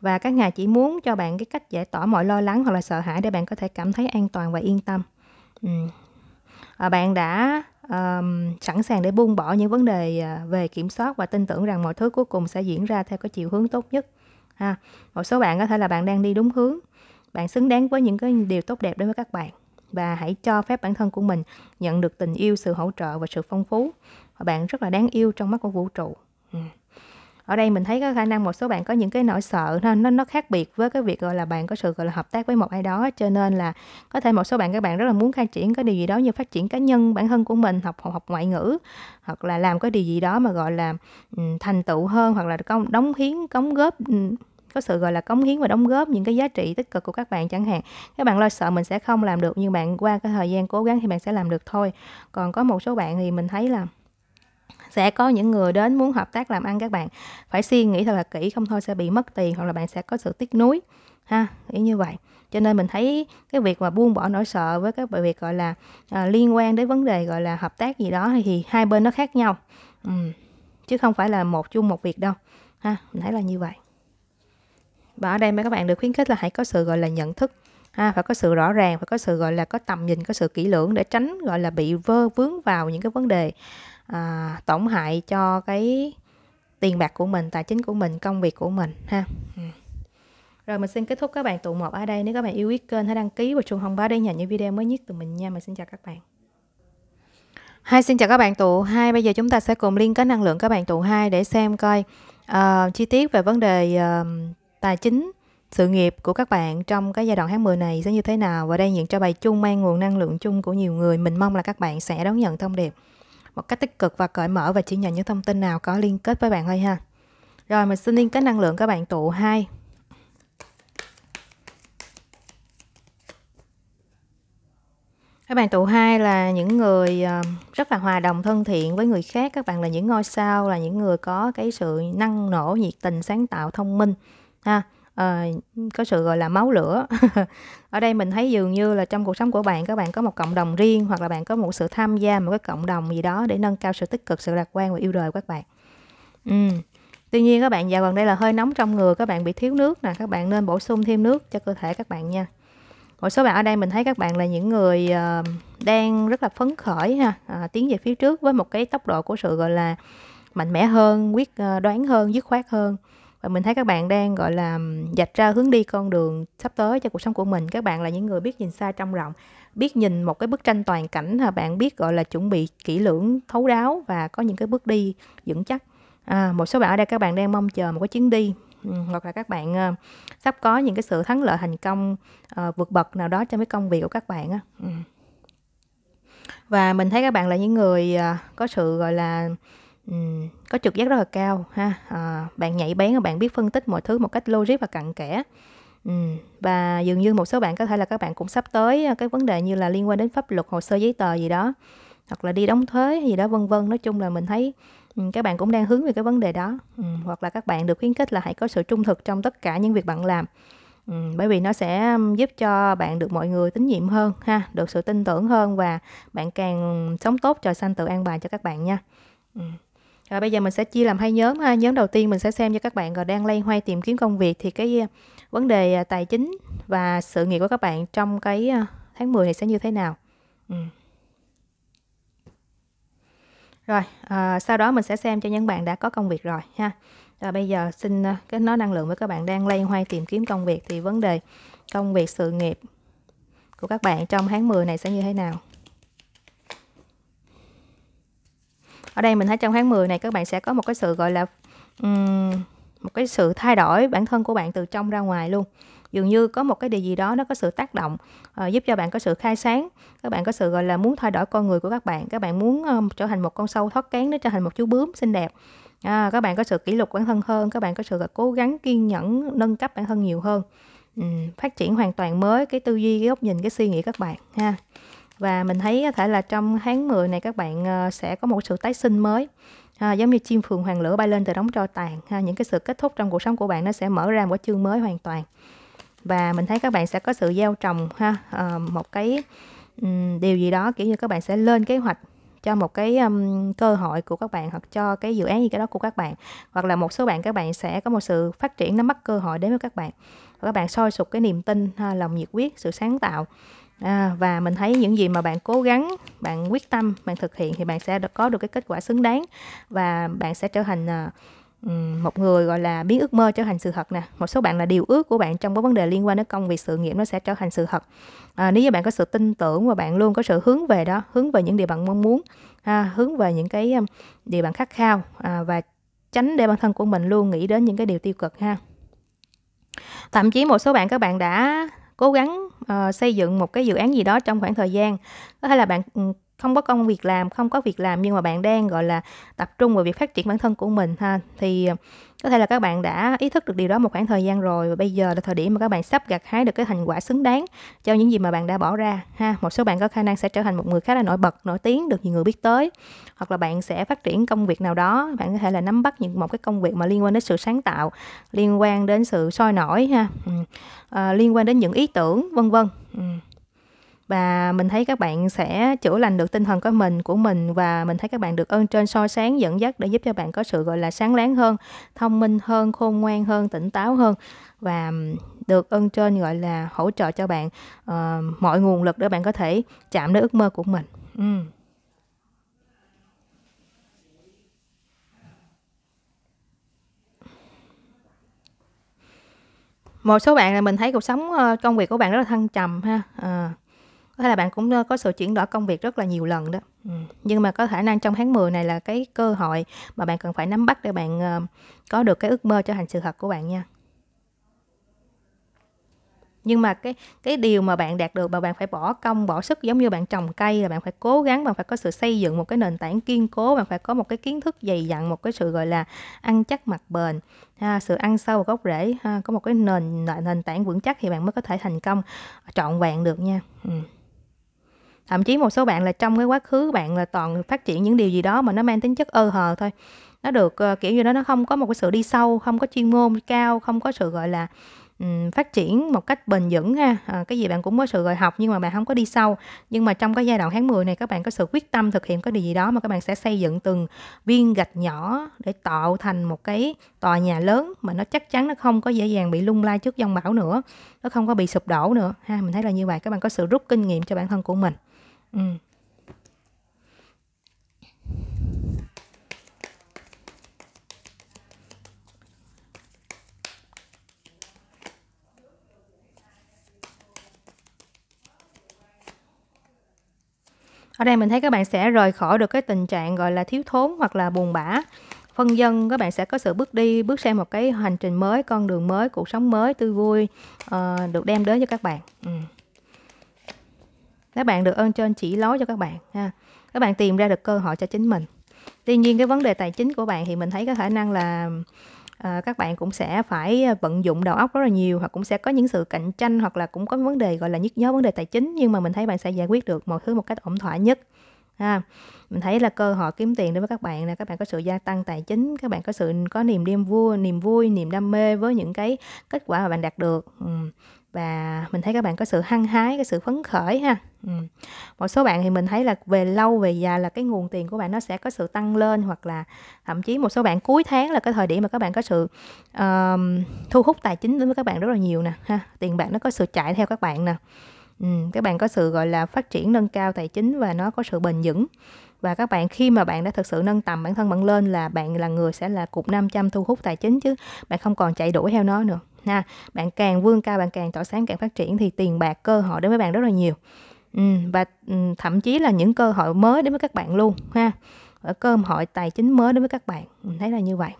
[SPEAKER 1] và các ngài chỉ muốn cho bạn cái cách giải tỏa mọi lo lắng hoặc là sợ hãi để bạn có thể cảm thấy an toàn và yên tâm ừ. à, bạn đã um, sẵn sàng để buông bỏ những vấn đề à, về kiểm soát và tin tưởng rằng mọi thứ cuối cùng sẽ diễn ra theo cái chiều hướng tốt nhất ha một số bạn có thể là bạn đang đi đúng hướng bạn xứng đáng với những cái điều tốt đẹp đối với các bạn và hãy cho phép bản thân của mình nhận được tình yêu sự hỗ trợ và sự phong phú bạn rất là đáng yêu trong mắt của vũ trụ ừ. ở đây mình thấy có khả năng một số bạn có những cái nỗi sợ nó nó nó khác biệt với cái việc gọi là bạn có sự gọi là hợp tác với một ai đó cho nên là có thể một số bạn các bạn rất là muốn khai triển cái điều gì đó như phát triển cá nhân bản thân của mình học học, ngoại ngữ hoặc là làm cái điều gì đó mà gọi là ừ, thành tựu hơn hoặc là công đóng hiến cống góp ừ, có sự gọi là cống hiến và đóng góp những cái giá trị tích cực của các bạn chẳng hạn các bạn lo sợ mình sẽ không làm được nhưng bạn qua cái thời gian cố gắng thì bạn sẽ làm được thôi còn có một số bạn thì mình thấy là sẽ có những người đến muốn hợp tác làm ăn các bạn phải suy nghĩ thật là kỹ không thôi sẽ bị mất tiền hoặc là bạn sẽ có sự tiếc nuối ha nghĩ như vậy cho nên mình thấy cái việc mà buông bỏ nỗi sợ với các việc gọi là à, liên quan đến vấn đề gọi là hợp tác gì đó thì hai bên nó khác nhau ừ. chứ không phải là một chung một việc đâu ha mình thấy là như vậy và ở đây mấy các bạn được khuyến khích là hãy có sự gọi là nhận thức ha, à, phải có sự rõ ràng phải có sự gọi là có tầm nhìn có sự kỹ lưỡng để tránh gọi là bị vơ vướng vào những cái vấn đề à, tổn hại cho cái tiền bạc của mình tài chính của mình công việc của mình ha ừ. rồi mình xin kết thúc các bạn tụ một ở đây nếu các bạn yêu quý kênh hãy đăng ký và chuông thông báo để nhận những video mới nhất từ mình nha mình xin chào các bạn Hai xin chào các bạn tụ hai bây giờ chúng ta sẽ cùng liên kết năng lượng các bạn tụ hai để xem coi uh, chi tiết về vấn đề uh, tài chính, sự nghiệp của các bạn trong cái giai đoạn tháng 10 này sẽ như thế nào và đây những cho bài chung mang nguồn năng lượng chung của nhiều người. Mình mong là các bạn sẽ đón nhận thông điệp một cách tích cực và cởi mở và chỉ nhận những thông tin nào có liên kết với bạn thôi ha. Rồi mình xin liên kết năng lượng các bạn tụ 2. Các bạn tụ hai là những người ờ, rất là hòa đồng thân thiện với người khác, các bạn là những ngôi sao là những người có cái sự năng nổ, nhiệt tình, sáng tạo, thông minh ha à, có sự gọi là máu lửa ở đây mình thấy dường như là trong cuộc sống của bạn các bạn có một cộng đồng riêng hoặc là bạn có một sự tham gia một cái cộng đồng gì đó để nâng cao sự tích cực sự lạc quan và yêu đời của các bạn ừ. tuy nhiên các bạn dạo gần đây là hơi nóng trong người các bạn bị thiếu nước nè các bạn nên bổ sung thêm nước cho cơ thể các bạn nha một số bạn ở đây mình thấy các bạn là những người ờ, đang rất là phấn khởi ha uh, tiến về phía trước với một cái tốc độ của sự gọi là mạnh mẽ hơn quyết ờ, đoán hơn dứt khoát hơn và mình thấy các bạn đang gọi là dạch ra hướng đi con đường sắp tới cho cuộc sống của mình các bạn là những người biết nhìn xa trong rộng biết nhìn một cái bức tranh toàn cảnh và bạn biết gọi là chuẩn bị kỹ lưỡng thấu đáo và có những cái bước đi vững chắc à, một số bạn ở đây các bạn đang mong chờ một cái chuyến đi ừ, hoặc là các bạn uh, sắp có những cái sự thắng lợi thành công uh, vượt bậc nào đó trong cái công việc của các bạn á ừ. và mình thấy các bạn là những người uh, có sự gọi là Ừ, có trực giác rất là cao ha à, bạn nhạy bén và bạn biết phân tích mọi thứ một cách logic và cặn kẽ ừ, và dường như một số bạn có thể là các bạn cũng sắp tới à, cái vấn đề như là liên quan đến pháp luật hồ sơ giấy tờ gì đó hoặc là đi đóng thuế gì đó vân vân nói chung là mình thấy ừ, các bạn cũng đang hướng về cái vấn đề đó ừ, hoặc là các bạn được khuyến khích là hãy có sự trung thực trong tất cả những việc bạn làm ừ, bởi vì nó sẽ giúp cho bạn được mọi người tín nhiệm hơn ha được sự tin tưởng hơn và bạn càng sống tốt trời xanh tự an bài cho các bạn nha ừ. Rồi bây giờ mình sẽ chia làm hai nhóm ha. Nhóm đầu tiên mình sẽ xem cho các bạn rồi đang lay hoay tìm kiếm công việc thì cái ờ, vấn đề ờ, tài chính và sự nghiệp của các bạn trong cái ờ, tháng 10 này sẽ như thế nào. Ừ. Rồi, à, sau đó mình sẽ xem cho những bạn đã có công việc rồi ha. Rồi bây giờ xin cái nói năng lượng với các bạn đang lay hoay tìm kiếm công việc thì vấn đề công việc sự nghiệp của các bạn trong tháng 10 này sẽ như thế nào. ở đây mình thấy trong tháng 10 này các bạn sẽ có một cái sự gọi là um, một cái sự thay đổi bản thân của bạn từ trong ra ngoài luôn dường như có một cái điều gì đó nó có sự tác động uh, giúp cho bạn có sự khai sáng các bạn có sự gọi là muốn thay đổi con người của các bạn các bạn muốn um, trở thành một con sâu thoát kén nó trở thành một chú bướm xinh đẹp à, các bạn có sự kỷ luật bản thân hơn các bạn có sự cố gắng kiên nhẫn nâng cấp bản thân nhiều hơn ừ, phát triển hoàn toàn mới cái tư duy cái góc nhìn cái suy nghĩ các bạn ha và mình thấy có thể là trong tháng 10 này các bạn ờ, sẽ có một sự tái sinh mới à, giống như chim phượng hoàng lửa bay lên từ đống tro tàn ha, những cái sự kết thúc trong cuộc sống của bạn nó sẽ mở ra một chương mới hoàn toàn và mình thấy các bạn sẽ có sự gieo trồng ha à, một cái um, điều gì đó kiểu như các bạn sẽ lên kế hoạch cho một cái um, cơ hội của các bạn hoặc cho cái dự án gì cái đó của các bạn hoặc là một số bạn các bạn sẽ có một sự phát triển nắm bắt cơ hội đến với các bạn và các bạn soi sụp cái niềm tin ha, lòng nhiệt huyết sự sáng tạo à, và mình thấy những gì mà bạn cố gắng bạn quyết tâm bạn thực hiện thì bạn sẽ có được cái kết quả xứng đáng và bạn sẽ trở thành à, một người gọi là biến ước mơ trở thành sự thật nè một số bạn là điều ước của bạn trong cái vấn đề liên quan đến công việc sự nghiệp nó sẽ trở thành sự thật à, nếu như bạn có sự tin tưởng và bạn luôn có sự hướng về đó hướng về những điều bạn mong muốn à, hướng về những cái điều bạn khát khao à, và tránh để bản thân của mình luôn nghĩ đến những cái điều tiêu cực ha thậm chí một số bạn các bạn đã cố gắng uh, xây dựng một cái dự án gì đó trong khoảng thời gian có thể là bạn ừ, không có công việc làm không có việc làm nhưng mà bạn đang gọi là tập trung vào việc phát triển bản thân của mình ha thì ờ, có thể là các bạn đã ý thức được điều đó một khoảng thời gian rồi và bây giờ là thời điểm mà các bạn sắp gặt hái được cái thành quả xứng đáng cho những gì mà bạn đã bỏ ra ha một số bạn có khả năng sẽ trở thành một người khá là nổi bật nổi tiếng được nhiều người biết tới hoặc là bạn sẽ phát triển công việc nào đó bạn có thể là nắm bắt những một cái công việc mà liên quan đến sự sáng tạo liên quan đến sự soi nổi ha ừ. à, liên quan đến những ý tưởng vân vân ừ và mình thấy các bạn sẽ chữa lành được tinh thần của mình của mình và mình thấy các bạn được ơn trên soi sáng dẫn dắt để giúp cho bạn có sự gọi là sáng láng hơn thông minh hơn khôn ngoan hơn tỉnh táo hơn và được ơn trên gọi là hỗ trợ cho bạn uh, mọi nguồn lực để bạn có thể chạm đến ước mơ của mình ừ. một số bạn là mình thấy cuộc sống ờ, công việc của bạn rất là thăng trầm ha à, có thể là bạn cũng có sự chuyển đổi công việc rất là nhiều lần đó ừ. nhưng mà có khả năng trong tháng 10 này là cái cơ hội mà bạn cần phải nắm bắt để bạn uh, có được cái ước mơ trở thành sự thật của bạn nha nhưng mà cái cái điều mà bạn đạt được mà bạn phải bỏ công bỏ sức giống như bạn trồng cây là bạn phải cố gắng bạn phải có sự xây dựng một cái nền tảng kiên cố bạn phải có một cái kiến thức dày dặn một cái sự gọi là ăn chắc mặt bền ha, sự ăn sâu vào gốc rễ ha, có một cái nền nền tảng vững chắc thì bạn mới có thể thành công trọn vẹn được nha ừ thậm chí một số bạn là trong cái quá khứ bạn là toàn phát triển những điều gì đó mà nó mang tính chất ơ hờ thôi nó được uh, kiểu như đó nó không có một cái sự đi sâu không có chuyên môn cao không có sự gọi là um, phát triển một cách bền vững ha à, cái gì bạn cũng có sự gọi học nhưng mà bạn không có đi sâu nhưng mà trong cái giai đoạn tháng 10 này các bạn có sự quyết tâm thực hiện có điều gì đó mà các bạn sẽ xây dựng từng viên gạch nhỏ để tạo thành một cái tòa nhà lớn mà nó chắc chắn nó không có dễ dàng bị lung lay trước dòng bão nữa nó không có bị sụp đổ nữa ha mình thấy là như vậy các bạn có sự rút kinh nghiệm cho bản thân của mình Ừ. ở đây mình thấy các bạn sẽ rời khỏi được cái tình trạng gọi là thiếu thốn hoặc là buồn bã phân dân các bạn sẽ có sự bước đi bước sang một cái hành trình mới con đường mới cuộc sống mới tươi vui uh, được đem đến cho các bạn ừ các bạn được ơn trên chỉ lối cho các bạn ha các bạn tìm ra được cơ hội cho chính mình tuy nhiên cái vấn đề tài chính của bạn thì mình thấy có khả năng là à, các bạn cũng sẽ phải ờ, vận dụng đầu óc rất là nhiều hoặc cũng sẽ có những sự cạnh tranh hoặc là cũng có vấn đề gọi là nhức nhớ vấn đề tài chính nhưng mà mình thấy bạn sẽ giải quyết được mọi thứ một cách ổn thỏa nhất ha mình thấy là cơ hội kiếm tiền đối với các bạn là các bạn có sự gia tăng tài chính các bạn có sự có niềm đêm vui niềm vui niềm đam mê với những cái kết quả mà bạn đạt được và mình thấy các bạn có sự hăng hái cái sự phấn khởi ha ừ. một số bạn thì mình thấy là về lâu về dài là cái nguồn tiền của bạn nó sẽ có sự tăng lên hoặc là thậm chí một số bạn cuối tháng là cái thời điểm mà các bạn có sự uh, thu hút tài chính đối với các bạn rất là nhiều nè ha tiền bạc nó có sự chạy theo các bạn nè ừ. các bạn có sự gọi là phát triển nâng cao tài chính và nó có sự bền vững và các bạn khi mà bạn đã thực sự nâng tầm bản thân bạn lên là bạn là người sẽ là cục 500 thu hút tài chính chứ bạn không còn chạy đuổi theo nó nữa ha bạn càng vươn cao bạn càng tỏa sáng càng phát triển thì tiền bạc cơ hội đến với bạn rất là nhiều ừ, và ừ, thậm chí là những cơ hội mới đến với các bạn luôn ha ở cơ hội tài chính mới đối với các bạn mình thấy là như vậy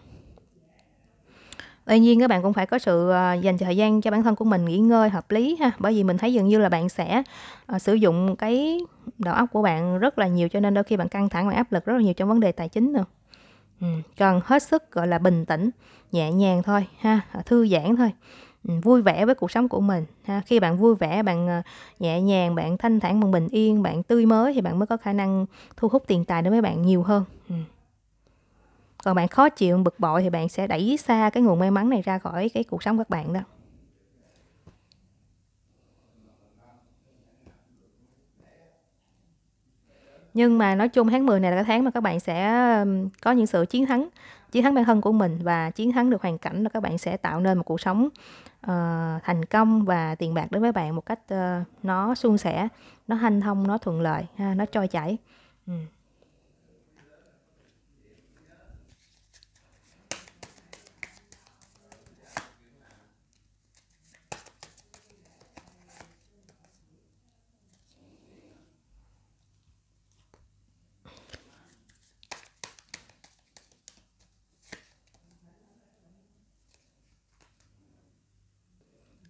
[SPEAKER 1] tuy nhiên các bạn cũng phải có sự ờ, dành thời gian cho bản thân của mình nghỉ ngơi hợp lý ha bởi vì mình thấy dường như là bạn sẽ ờ, sử dụng cái đầu óc của bạn rất là nhiều cho nên đôi khi bạn căng thẳng và áp lực rất là nhiều trong vấn đề tài chính nữa ừ, cần hết sức gọi là bình tĩnh nhẹ nhàng thôi ha à, thư giãn thôi ừ, vui vẻ với cuộc sống của mình ha khi bạn vui vẻ bạn ờ, nhẹ nhàng bạn thanh thản bạn bình yên bạn tươi mới thì bạn mới có khả năng thu hút tiền tài đối với bạn nhiều hơn ừ. còn bạn khó chịu bực bội thì bạn sẽ đẩy xa cái nguồn may mắn này ra khỏi cái cuộc sống của các bạn đó nhưng mà nói chung tháng 10 này là cái tháng mà các bạn sẽ có những sự chiến thắng chiến thắng bản thân của mình và chiến thắng được hoàn cảnh là các bạn sẽ tạo nên một cuộc sống uh, thành công và tiền bạc đối với bạn một cách uh, nó suôn sẻ nó hanh thông nó thuận lợi ha, nó trôi chảy ừ.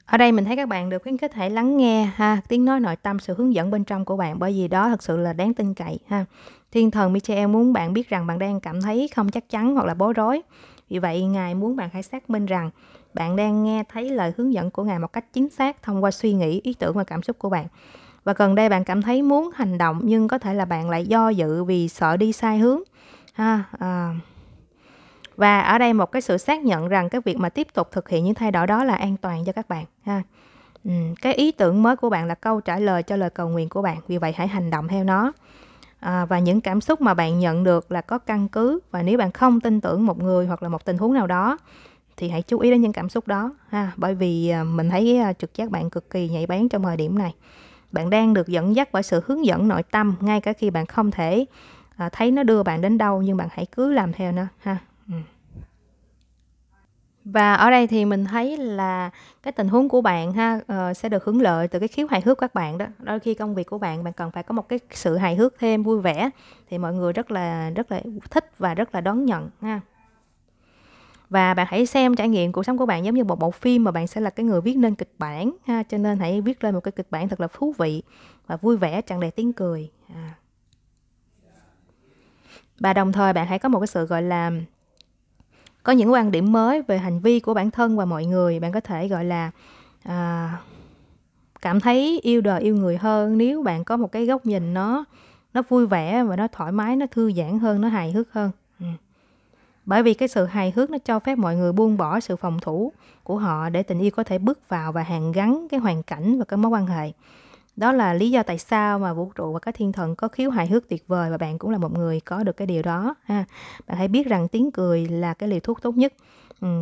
[SPEAKER 1] ở đây mình thấy các bạn được khuyến khích hãy lắng nghe ha tiếng nói nội tâm sự hướng dẫn bên trong của bạn bởi vì đó thật sự là đáng tin cậy ha thiên thần Michel muốn bạn biết rằng bạn đang cảm thấy không chắc chắn hoặc là bối rối vì vậy ngài muốn bạn hãy xác minh rằng bạn đang nghe thấy lời hướng dẫn của ngài một cách chính xác thông qua suy nghĩ ý tưởng và cảm xúc của bạn và gần đây bạn cảm thấy muốn hành động nhưng có thể là bạn lại do dự vì sợ đi sai hướng ha à, và ở đây một cái sự xác nhận rằng cái việc mà tiếp tục thực hiện những thay đổi đó là an toàn cho các bạn ha ừ, cái ý tưởng mới của bạn là câu trả lời cho lời cầu nguyện của bạn vì vậy hãy hành động theo nó à, và những cảm xúc mà bạn nhận được là có căn cứ và nếu bạn không tin tưởng một người hoặc là một tình huống nào đó thì hãy chú ý đến những cảm xúc đó ha bởi vì à, mình thấy à, trực giác bạn cực kỳ nhạy bén trong thời điểm này bạn đang được dẫn dắt bởi sự hướng dẫn nội tâm ngay cả khi bạn không thể à, thấy nó đưa bạn đến đâu nhưng bạn hãy cứ làm theo nó ha Ừ. Và ở đây thì mình thấy là cái tình huống của bạn ha ờ, sẽ được hưởng lợi từ cái khiếu hài hước của các bạn đó. Đôi khi công việc của bạn bạn cần phải có một cái sự hài hước thêm vui vẻ thì mọi người rất là rất là thích và rất là đón nhận ha. Và bạn hãy xem trải nghiệm cuộc sống của bạn giống như một bộ phim mà bạn sẽ là cái người viết nên kịch bản ha, cho nên hãy viết lên một cái kịch bản thật là thú vị và vui vẻ tràn đầy tiếng cười. À. Và đồng thời bạn hãy có một cái sự gọi là có những quan điểm mới về hành vi của bản thân và mọi người bạn có thể gọi là à, cảm thấy yêu đời yêu người hơn nếu bạn có một cái góc nhìn nó nó vui vẻ và nó thoải mái nó thư giãn hơn nó hài hước hơn ừ. bởi vì cái sự hài hước nó cho phép mọi người buông bỏ sự phòng thủ của họ để tình yêu có thể bước vào và hàn gắn cái hoàn cảnh và cái mối quan hệ đó là lý do tại sao mà vũ trụ và các thiên thần có khiếu hài hước tuyệt vời và bạn cũng là một người có được cái điều đó ha. Bạn hãy biết rằng tiếng cười là cái liều thuốc tốt nhất.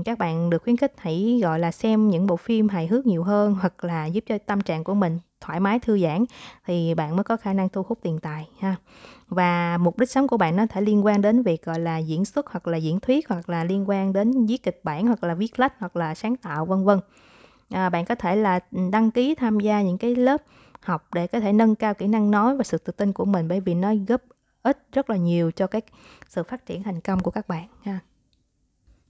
[SPEAKER 1] các bạn được khuyến khích hãy gọi là xem những bộ phim hài hước nhiều hơn hoặc là giúp cho tâm trạng của mình thoải mái thư giãn thì bạn mới có khả năng thu hút tiền tài ha và mục đích sống của bạn nó thể liên quan đến việc gọi là diễn xuất hoặc là diễn thuyết hoặc là liên quan đến viết kịch bản hoặc là viết lách hoặc là sáng tạo vân vân à, bạn có thể là đăng ký tham gia những cái lớp học để có thể nâng cao kỹ năng nói và sự tự tin của mình bởi vì nó góp ích rất là nhiều cho cái sự phát triển thành công của các bạn ha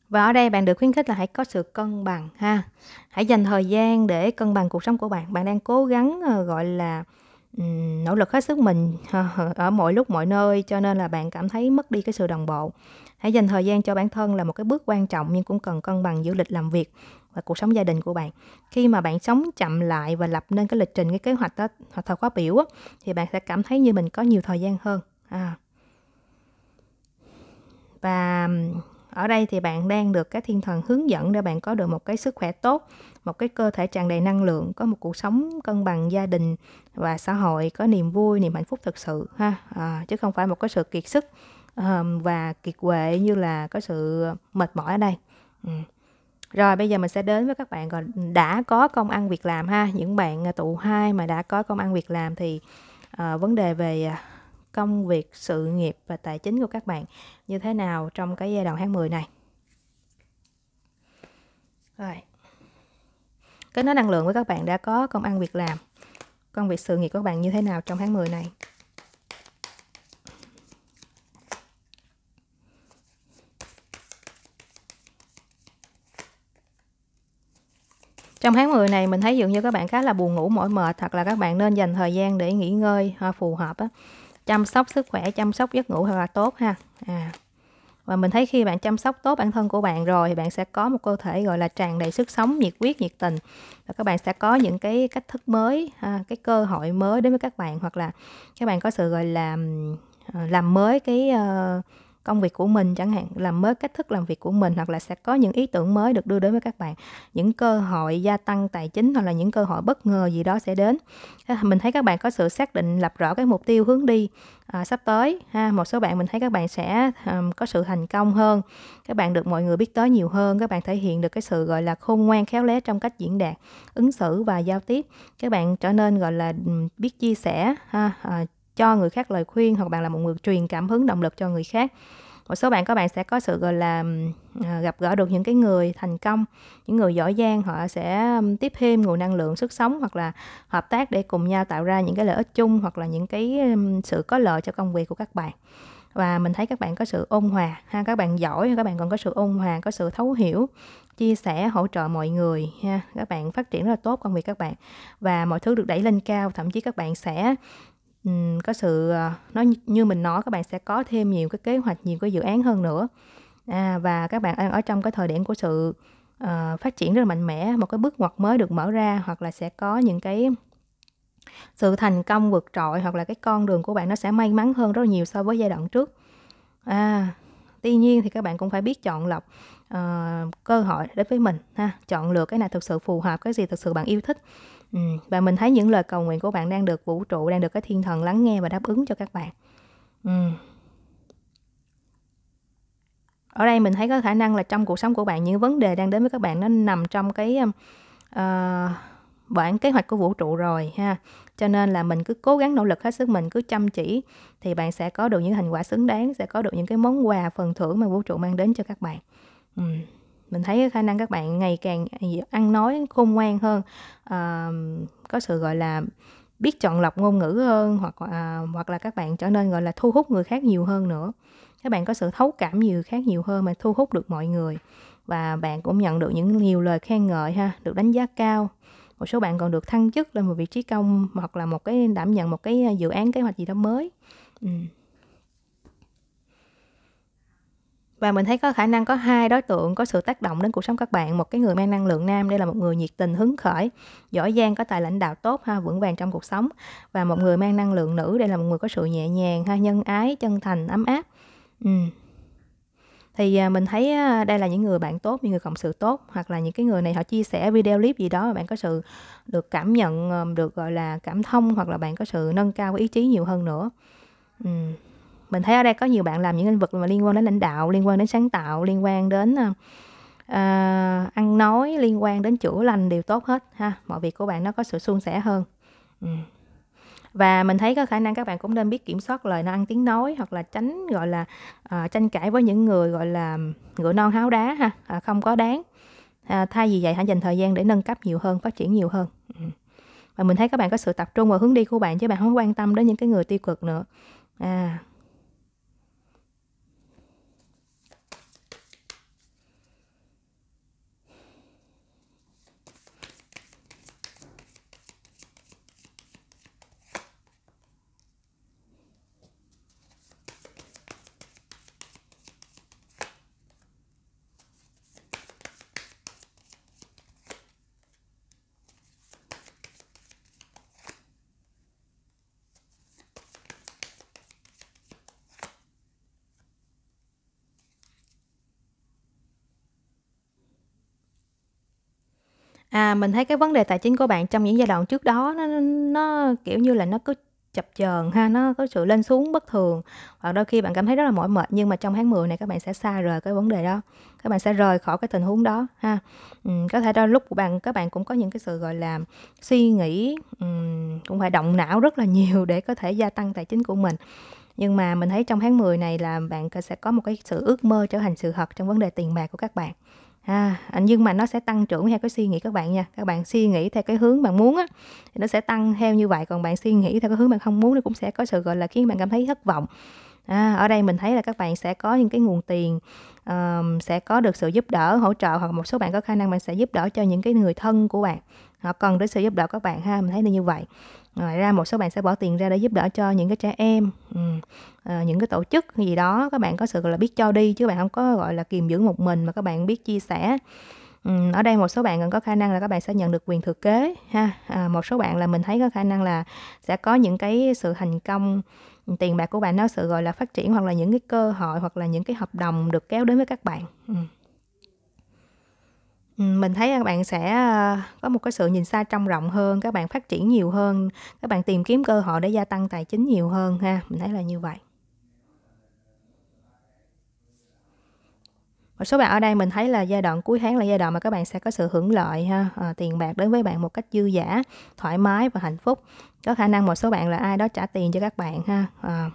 [SPEAKER 1] và ở đây bạn được khuyến khích là hãy có sự cân bằng ha hãy dành thời gian để cân bằng cuộc sống của bạn bạn đang cố gắng ờ, gọi là nỗ lực hết sức mình ở mọi lúc mọi nơi cho nên là bạn cảm thấy mất đi cái sự đồng bộ hãy dành thời gian cho bản thân là một cái bước quan trọng nhưng cũng cần cân bằng giữa lịch làm việc và cuộc sống gia đình của bạn khi mà bạn sống chậm lại và lập nên cái lịch trình cái kế hoạch đó hoặc thời khóa biểu á, thì bạn sẽ cảm thấy như mình có nhiều thời gian hơn à. và ở đây thì bạn đang được các thiên thần hướng dẫn để bạn có được một cái sức khỏe tốt một cái cơ thể tràn đầy năng lượng có một cuộc sống cân bằng gia đình và xã hội có niềm vui niềm hạnh phúc thực sự ha à, chứ không phải một cái sự kiệt sức um, và kiệt quệ như là có sự mệt mỏi ở đây ừ. Rồi bây giờ mình sẽ đến với các bạn còn đã có công ăn việc làm ha. Những bạn à, tụ 2 mà đã có công ăn việc làm thì uh, vấn đề về à, công việc, sự nghiệp và tài chính của các bạn như thế nào trong cái giai đoạn tháng 10 này. Rồi. cái nói năng lượng với các bạn đã có công ăn việc làm. Công việc sự nghiệp của các bạn như thế nào trong tháng 10 này? trong tháng 10 này mình thấy dường như các bạn khá là buồn ngủ mỏi mệt hoặc là các bạn nên dành thời gian để nghỉ ngơi à, phù hợp á chăm sóc sức khỏe chăm sóc giấc ngủ thật là tốt ha à và mình thấy khi bạn chăm sóc tốt bản thân của bạn rồi thì bạn sẽ có một cơ thể gọi là tràn đầy sức sống nhiệt huyết nhiệt tình và các bạn sẽ có những cái cách thức mới ha, à, cái cơ hội mới đến với các bạn hoặc là các bạn có sự gọi là à, làm mới cái uh, công việc của mình chẳng hạn làm mới cách thức làm việc của mình hoặc là sẽ có những ý tưởng mới được đưa đến với các bạn những cơ hội gia tăng tài chính hoặc là những cơ hội bất ngờ gì đó sẽ đến mình thấy các bạn có sự xác định lập rõ cái mục tiêu hướng đi à, sắp tới ha một số bạn mình thấy các bạn sẽ um, có sự thành công hơn các bạn được mọi người biết tới nhiều hơn các bạn thể hiện được cái sự gọi là khôn ngoan khéo léo trong cách diễn đạt ứng xử và giao tiếp các bạn trở nên gọi là biết chia sẻ ha à, cho người khác lời khuyên hoặc bạn là một người truyền cảm hứng động lực cho người khác một số bạn các bạn sẽ có sự gọi là à, gặp gỡ được những cái người thành công những người giỏi giang họ sẽ tiếp thêm nguồn năng lượng sức sống hoặc là hợp tác để cùng nhau tạo ra những cái lợi ích chung hoặc là những cái sự có lợi cho công việc của các bạn và mình thấy các bạn có sự ôn hòa ha các bạn giỏi các bạn còn có sự ôn hòa có sự thấu hiểu chia sẻ hỗ trợ mọi người ha các bạn phát triển rất là tốt công việc các bạn và mọi thứ được đẩy lên cao thậm chí các bạn sẽ có sự ờ, nó như mình nói các bạn sẽ có thêm nhiều cái kế hoạch nhiều cái dự án hơn nữa à, và các bạn đang ở trong cái thời điểm của sự uh, phát triển rất là mạnh mẽ một cái bước ngoặt mới được mở ra hoặc là sẽ có những cái sự thành công vượt trội hoặc là cái con đường của bạn nó sẽ may mắn hơn rất là nhiều so với giai đoạn trước à tuy nhiên thì các bạn cũng phải biết chọn lọc uh, cơ hội đối với mình ha chọn lựa cái nào thực sự phù hợp cái gì thực sự bạn yêu thích Ừ, và mình thấy những lời cầu nguyện của bạn đang được vũ trụ, đang được cái thiên thần lắng nghe và đáp ứng cho các bạn. Ừ. Ở đây mình thấy có khả năng là trong cuộc sống của bạn những vấn đề đang đến với các bạn nó nằm trong cái uh, bản kế hoạch của vũ trụ rồi ha. Cho nên là mình cứ cố gắng nỗ lực hết sức mình, cứ chăm chỉ thì bạn sẽ có được những thành quả xứng đáng, sẽ có được những cái món quà phần thưởng mà vũ trụ mang đến cho các bạn. Ừ mình thấy khả năng các bạn ngày càng ăn nói khôn ngoan hơn à, có sự gọi là biết chọn lọc ngôn ngữ hơn hoặc à, hoặc là các bạn trở nên gọi là thu hút người khác nhiều hơn nữa các bạn có sự thấu cảm nhiều khác nhiều hơn mà thu hút được mọi người và bạn cũng nhận được những nhiều lời khen ngợi ha được đánh giá cao một số bạn còn được thăng chức lên một vị trí công hoặc là một cái đảm nhận một cái dự án kế hoạch gì đó mới ừ. và mình thấy có khả năng có hai đối tượng có sự tác động đến cuộc sống các bạn một cái người mang năng lượng nam đây là một người nhiệt tình hứng khởi giỏi giang có tài lãnh đạo tốt ha vững vàng trong cuộc sống và một người mang năng lượng nữ đây là một người có sự nhẹ nhàng ha nhân ái chân thành ấm áp ừ. thì à, mình thấy đây là những người bạn tốt những người cộng sự tốt hoặc là những cái người này họ chia sẻ video clip gì đó mà bạn có sự được cảm nhận ờ, được gọi là cảm thông hoặc là bạn có sự nâng cao ý chí nhiều hơn nữa ừ mình thấy ở đây có nhiều bạn làm những lĩnh vực mà liên quan đến lãnh đạo liên quan đến sáng tạo liên quan đến uh, ăn nói liên quan đến chữa lành đều tốt hết ha mọi việc của bạn nó có sự suôn sẻ hơn ừ. và mình thấy có khả năng các bạn cũng nên biết kiểm soát lời nó ăn tiếng nói hoặc là tránh gọi là uh, tranh cãi với những người gọi là ngựa non háo đá ha uh, không có đáng uh, thay vì vậy hãy dành thời gian để nâng cấp nhiều hơn phát triển nhiều hơn ừ. và mình thấy các bạn có sự tập trung vào hướng đi của bạn chứ bạn không quan tâm đến những cái người tiêu cực nữa à à mình thấy cái vấn đề tài chính của bạn trong những giai đoạn trước đó nó nó kiểu như là nó cứ chập chờn ha nó có sự lên xuống bất thường hoặc đôi khi bạn cảm thấy rất là mỏi mệt nhưng mà trong tháng 10 này các bạn sẽ xa rời cái vấn đề đó các bạn sẽ rời khỏi cái tình huống đó ha ừ, có thể đó lúc của bạn các bạn cũng có những cái sự gọi là suy nghĩ um, cũng phải động não rất là nhiều để có thể gia tăng tài chính của mình nhưng mà mình thấy trong tháng 10 này là bạn sẽ có một cái sự ước mơ trở thành sự thật trong vấn đề tiền bạc của các bạn À, à, nhưng mà nó sẽ tăng trưởng theo cái suy nghĩ các bạn nha. Các bạn suy nghĩ theo cái hướng bạn muốn á thì nó sẽ tăng theo như vậy, còn bạn suy nghĩ theo cái hướng bạn không muốn nó cũng sẽ có sự gọi là khiến bạn cảm thấy thất vọng. À, ở đây mình thấy là các bạn sẽ có những cái nguồn tiền um, sẽ có được sự giúp đỡ hỗ trợ hoặc một số bạn có khả năng bạn sẽ giúp đỡ cho những cái người thân của bạn họ cần đến sự giúp đỡ các bạn ha mình thấy là như vậy ngoài ra một số bạn sẽ bỏ tiền ra để giúp đỡ cho những cái trẻ em ừ. à, những cái tổ chức gì đó các bạn có sự gọi là biết cho đi chứ bạn không có gọi là kiềm giữ một mình mà các bạn biết chia sẻ ừ, ở đây một số bạn còn có khả năng là các bạn sẽ nhận được quyền thừa kế ha à, một số bạn là mình thấy có khả năng là sẽ có những cái sự thành công ừ, tiền bạc của bạn nó sự gọi là phát triển hoặc là những cái cơ hội hoặc là những cái hợp đồng được kéo đến với các bạn ừ mình thấy các à, bạn sẽ à, có một cái sự nhìn xa trong rộng hơn các bạn phát triển nhiều hơn các bạn tìm kiếm cơ hội để gia tăng tài chính nhiều hơn ha mình thấy là như vậy một số bạn ở đây mình thấy là giai đoạn cuối tháng là giai đoạn mà các bạn sẽ có sự hưởng lợi ha à, tiền bạc đến với bạn một cách dư giả thoải mái và hạnh phúc có khả năng một số bạn là ai đó trả tiền cho các bạn ha à,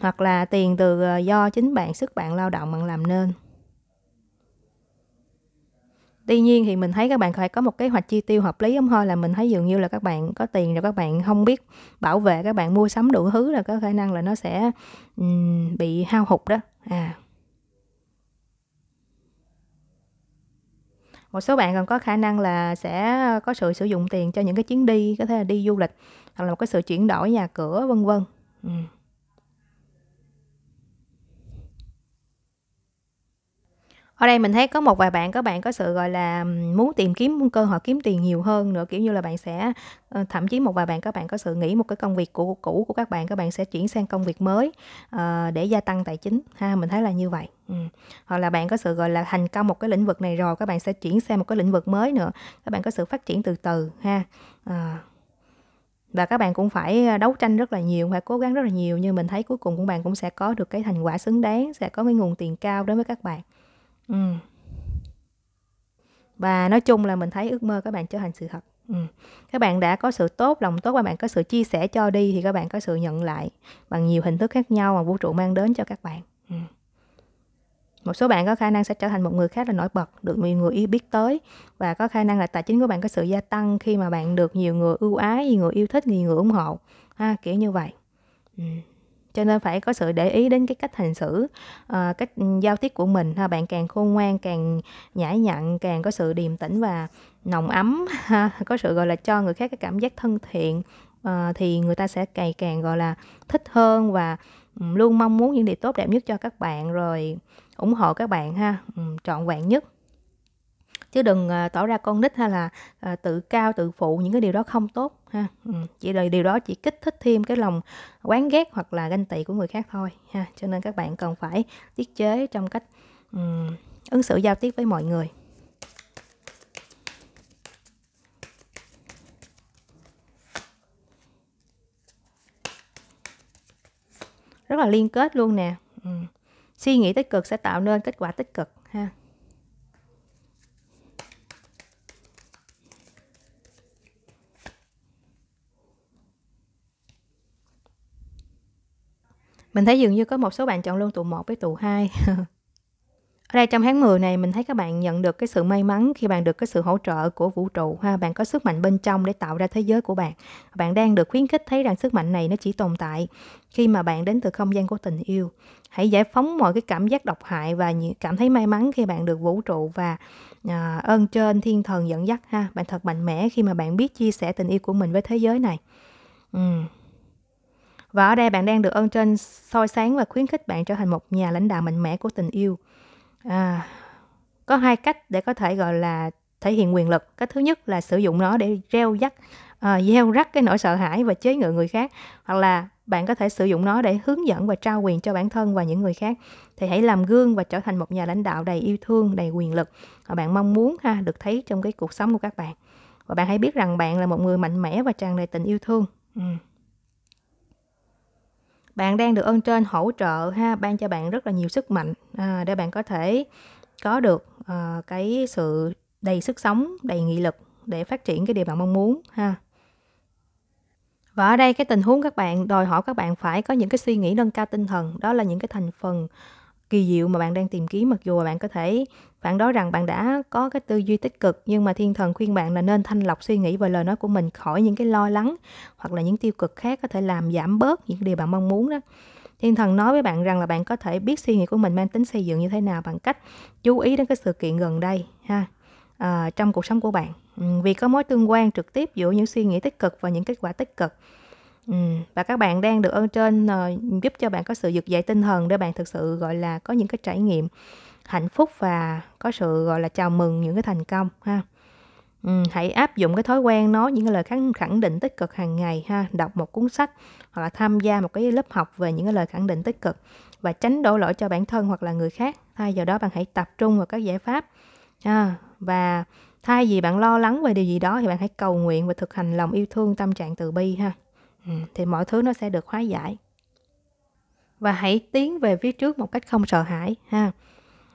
[SPEAKER 1] hoặc là tiền từ ờ, do chính bạn sức bạn lao động bạn làm nên tuy nhiên thì mình thấy các bạn phải có một kế hoạch chi tiêu hợp lý không thôi là mình thấy dường như là các bạn có tiền rồi các bạn không biết bảo vệ các bạn mua sắm đủ thứ là có khả năng là nó sẽ um, bị hao hụt đó à một số bạn còn có khả năng là sẽ có sự sử dụng tiền cho những cái chuyến đi có thể là đi du lịch hoặc là một cái sự chuyển đổi nhà cửa vân vân ừ. ở đây mình thấy có một vài bạn các bạn có sự gọi là muốn tìm kiếm cơ hội kiếm tiền nhiều hơn nữa kiểu như là bạn sẽ ờ, thậm chí một vài bạn các bạn có sự nghĩ một cái công việc cũ cũ của các bạn các bạn sẽ chuyển sang công việc mới uh, để gia tăng tài chính ha mình thấy là như vậy ừ. hoặc là bạn có sự gọi là thành công một cái lĩnh vực này rồi các bạn sẽ chuyển sang một cái lĩnh vực mới nữa các bạn có sự phát triển từ từ ha uh và các bạn cũng phải đấu tranh rất là nhiều phải cố gắng rất là nhiều nhưng mình thấy cuối cùng của bạn cũng sẽ có được cái thành quả xứng đáng sẽ có cái nguồn tiền cao đối với các bạn Ừ. và nói chung là mình thấy ước mơ các bạn trở thành sự thật ừ. các bạn đã có sự tốt lòng tốt và bạn có sự chia sẻ cho đi thì các bạn có sự nhận lại bằng nhiều hình thức khác nhau mà vũ trụ mang đến cho các bạn ừ. một số bạn có khả năng sẽ trở thành một người khác là nổi bật được nhiều người yêu biết tới và có khả năng là tài chính của bạn có sự gia tăng khi mà bạn được nhiều người ưu ái nhiều người yêu thích nhiều người ủng hộ ha kiểu như vậy ừ cho nên phải có sự để ý đến cái cách hành xử à, cách ừ, giao tiếp của mình ha bạn càng khôn ngoan càng nhã nhặn càng có sự điềm tĩnh và nồng ấm ha, có sự gọi là cho người khác cái cảm giác thân thiện à, thì người ta sẽ càng càng gọi là thích hơn và ừ, luôn mong muốn những điều tốt đẹp nhất cho các bạn rồi ủng hộ các bạn ha ừ, trọn vẹn nhất chứ đừng ờ, tỏ ra con nít hay là ờ, tự cao tự phụ những cái điều đó không tốt ha ừ. chỉ là điều đó chỉ kích thích thêm cái lòng oán ghét hoặc là ganh tị của người khác thôi ha cho nên các bạn cần phải tiết chế trong cách um, ứng xử giao tiếp với mọi người rất là liên kết luôn nè ừ. suy nghĩ tích cực sẽ tạo nên kết quả tích cực ha Mình thấy dường như có một số bạn chọn luôn tụ 1 với tụ 2. Ở đây trong tháng 10 này mình thấy các bạn nhận được cái sự may mắn khi bạn được cái sự hỗ trợ của vũ trụ ha, bạn có sức mạnh bên trong để tạo ra thế giới của bạn. Bạn đang được khuyến khích thấy rằng sức mạnh này nó chỉ tồn tại khi mà bạn đến từ không gian của tình yêu. Hãy giải phóng mọi cái cảm giác độc hại và cảm thấy may mắn khi bạn được vũ trụ và à, ơn trên thiên thần dẫn dắt ha. Bạn thật mạnh mẽ khi mà bạn biết chia sẻ tình yêu của mình với thế giới này. Ừ. Uhm và ở đây bạn đang được ơn trên soi sáng và khuyến khích bạn trở thành một nhà lãnh đạo mạnh mẽ của tình yêu. À, có hai cách để có thể gọi là thể hiện quyền lực. Cách thứ nhất là sử dụng nó để gieo dắt, à, gieo rắc cái nỗi sợ hãi và chế ngự người khác. Hoặc là bạn có thể sử dụng nó để hướng dẫn và trao quyền cho bản thân và những người khác thì hãy làm gương và trở thành một nhà lãnh đạo đầy yêu thương đầy quyền lực mà bạn mong muốn ha được thấy trong cái cuộc sống của các bạn và bạn hãy biết rằng bạn là một người mạnh mẽ và tràn đầy tình yêu thương ừ bạn đang được ơn trên hỗ trợ ha ban cho bạn rất là nhiều sức mạnh à, để bạn có thể có được à, cái sự đầy sức sống đầy nghị lực để phát triển cái điều bạn mong muốn ha và ở đây cái tình huống các bạn đòi hỏi các bạn phải có những cái suy nghĩ nâng cao tinh thần đó là những cái thành phần kỳ diệu mà bạn đang tìm kiếm mặc dù bạn có thể phản đối rằng bạn đã có cái tư duy tích cực nhưng mà thiên thần khuyên bạn là nên thanh lọc suy nghĩ và lời nói của mình khỏi những cái lo lắng hoặc là những tiêu cực khác có thể làm giảm bớt những điều bạn mong muốn đó thiên thần nói với bạn rằng là bạn có thể biết suy nghĩ của mình mang tính xây dựng như thế nào bằng cách chú ý đến cái sự kiện gần đây ha à, trong cuộc sống của bạn vì có mối tương quan trực tiếp giữa những suy nghĩ tích cực và những kết quả tích cực Ừ. và các bạn đang được ơn trên uh, giúp cho bạn có sự vực dậy tinh thần để bạn thực sự gọi là có những cái trải nghiệm hạnh phúc và có sự gọi là chào mừng những cái thành công ha ừ, hãy áp dụng cái thói quen nói những cái lời khẳng khẳng định tích cực hàng ngày ha đọc một cuốn sách hoặc là tham gia một cái lớp học về những cái lời khẳng định tích cực và tránh đổ lỗi cho bản thân hoặc là người khác thay vào đó bạn hãy tập trung vào các giải pháp ha và thay vì bạn lo lắng về điều gì đó thì bạn hãy cầu nguyện và thực hành lòng yêu thương tâm trạng từ bi ha Ừ, thì mọi thứ nó sẽ được hóa giải và hãy tiến về phía trước một cách không sợ hãi ha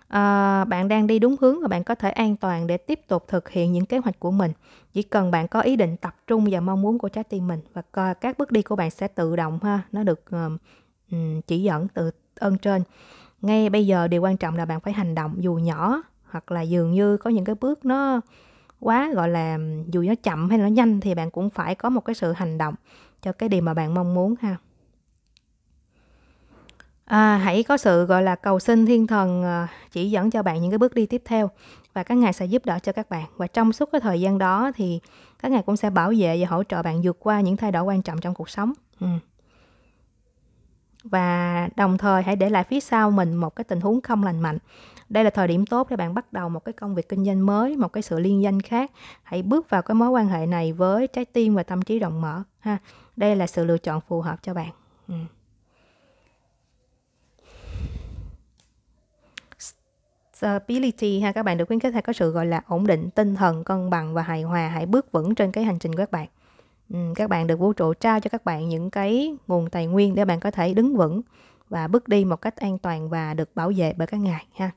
[SPEAKER 1] à, bạn đang đi đúng hướng và bạn có thể an toàn để tiếp tục thực hiện những kế hoạch của mình chỉ cần bạn có ý định tập trung và mong muốn của trái tim mình và coi các bước đi của bạn sẽ tự động ha nó được um, chỉ dẫn từ ơn trên ngay bây giờ điều quan trọng là bạn phải hành động dù nhỏ hoặc là dường như có những cái bước nó quá gọi là dù nó chậm hay nó nhanh thì bạn cũng phải có một cái sự hành động cho cái điều mà bạn mong muốn ha à, hãy có sự gọi là cầu xin thiên thần à, chỉ dẫn cho bạn những cái bước đi tiếp theo và các ngài sẽ giúp đỡ cho các bạn và trong suốt cái thời gian đó thì các ngài cũng sẽ bảo vệ và hỗ trợ bạn vượt qua những thay đổi quan trọng trong cuộc sống ừ. và đồng thời hãy để lại phía sau mình một cái tình huống không lành mạnh đây là thời điểm tốt để bạn bắt đầu một cái công việc kinh doanh mới một cái sự liên danh khác hãy bước vào cái mối quan hệ này với trái tim và tâm trí rộng mở ha đây là sự lựa chọn phù hợp cho bạn ừ. stability ha các bạn được khuyến khích hay có sự gọi là ổn định tinh thần cân bằng và hài hòa hãy bước vững trên cái hành trình của các bạn ừ, các bạn được vũ trụ trao cho các bạn những cái nguồn tài nguyên để bạn có thể đứng vững và bước đi một cách an toàn và được bảo vệ bởi các ngài ha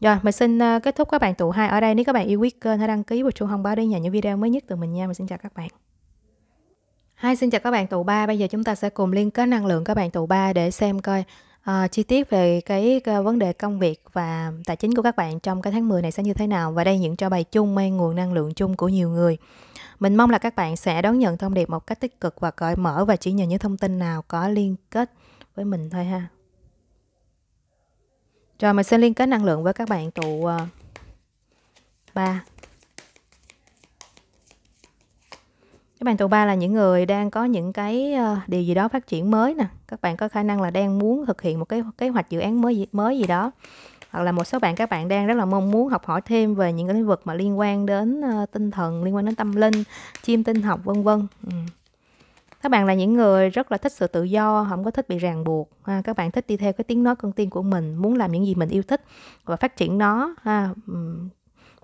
[SPEAKER 1] rồi mình xin ờ, kết thúc các bạn tụ hai ở đây nếu các bạn yêu quý kênh hãy đăng ký và chuông thông báo để nhận những video mới nhất từ mình nha mình xin chào các bạn Hi, xin chào các bạn tụ ba. Bây giờ chúng ta sẽ cùng liên kết năng lượng các bạn tụ ba để xem coi uh, chi tiết về cái, cái ờ, vấn đề công việc và tài chính của các bạn trong cái tháng 10 này sẽ như thế nào. Và đây những cho bài chung mang nguồn năng lượng chung của nhiều người. Mình mong là các bạn sẽ đón nhận thông điệp một cách tích cực và cởi mở và chỉ nhận những thông tin nào có liên kết với mình thôi ha. Rồi mình sẽ liên kết năng lượng với các bạn tụ uh, các bạn tuổi ba là những người đang có những cái ờ, điều gì đó phát triển mới nè các bạn có khả năng là đang muốn thực hiện một cái kế hoạch dự án mới gì mới gì đó hoặc là một số bạn các bạn đang rất là mong muốn học hỏi thêm về những cái lĩnh vực mà liên quan đến ờ, tinh thần liên quan đến tâm linh chiêm tinh học vân vân ừ. các bạn là những người rất là thích sự tự do không có thích bị ràng buộc ha, các bạn thích đi theo cái tiếng nói cân tiên của mình muốn làm những gì mình yêu thích và phát triển nó ha,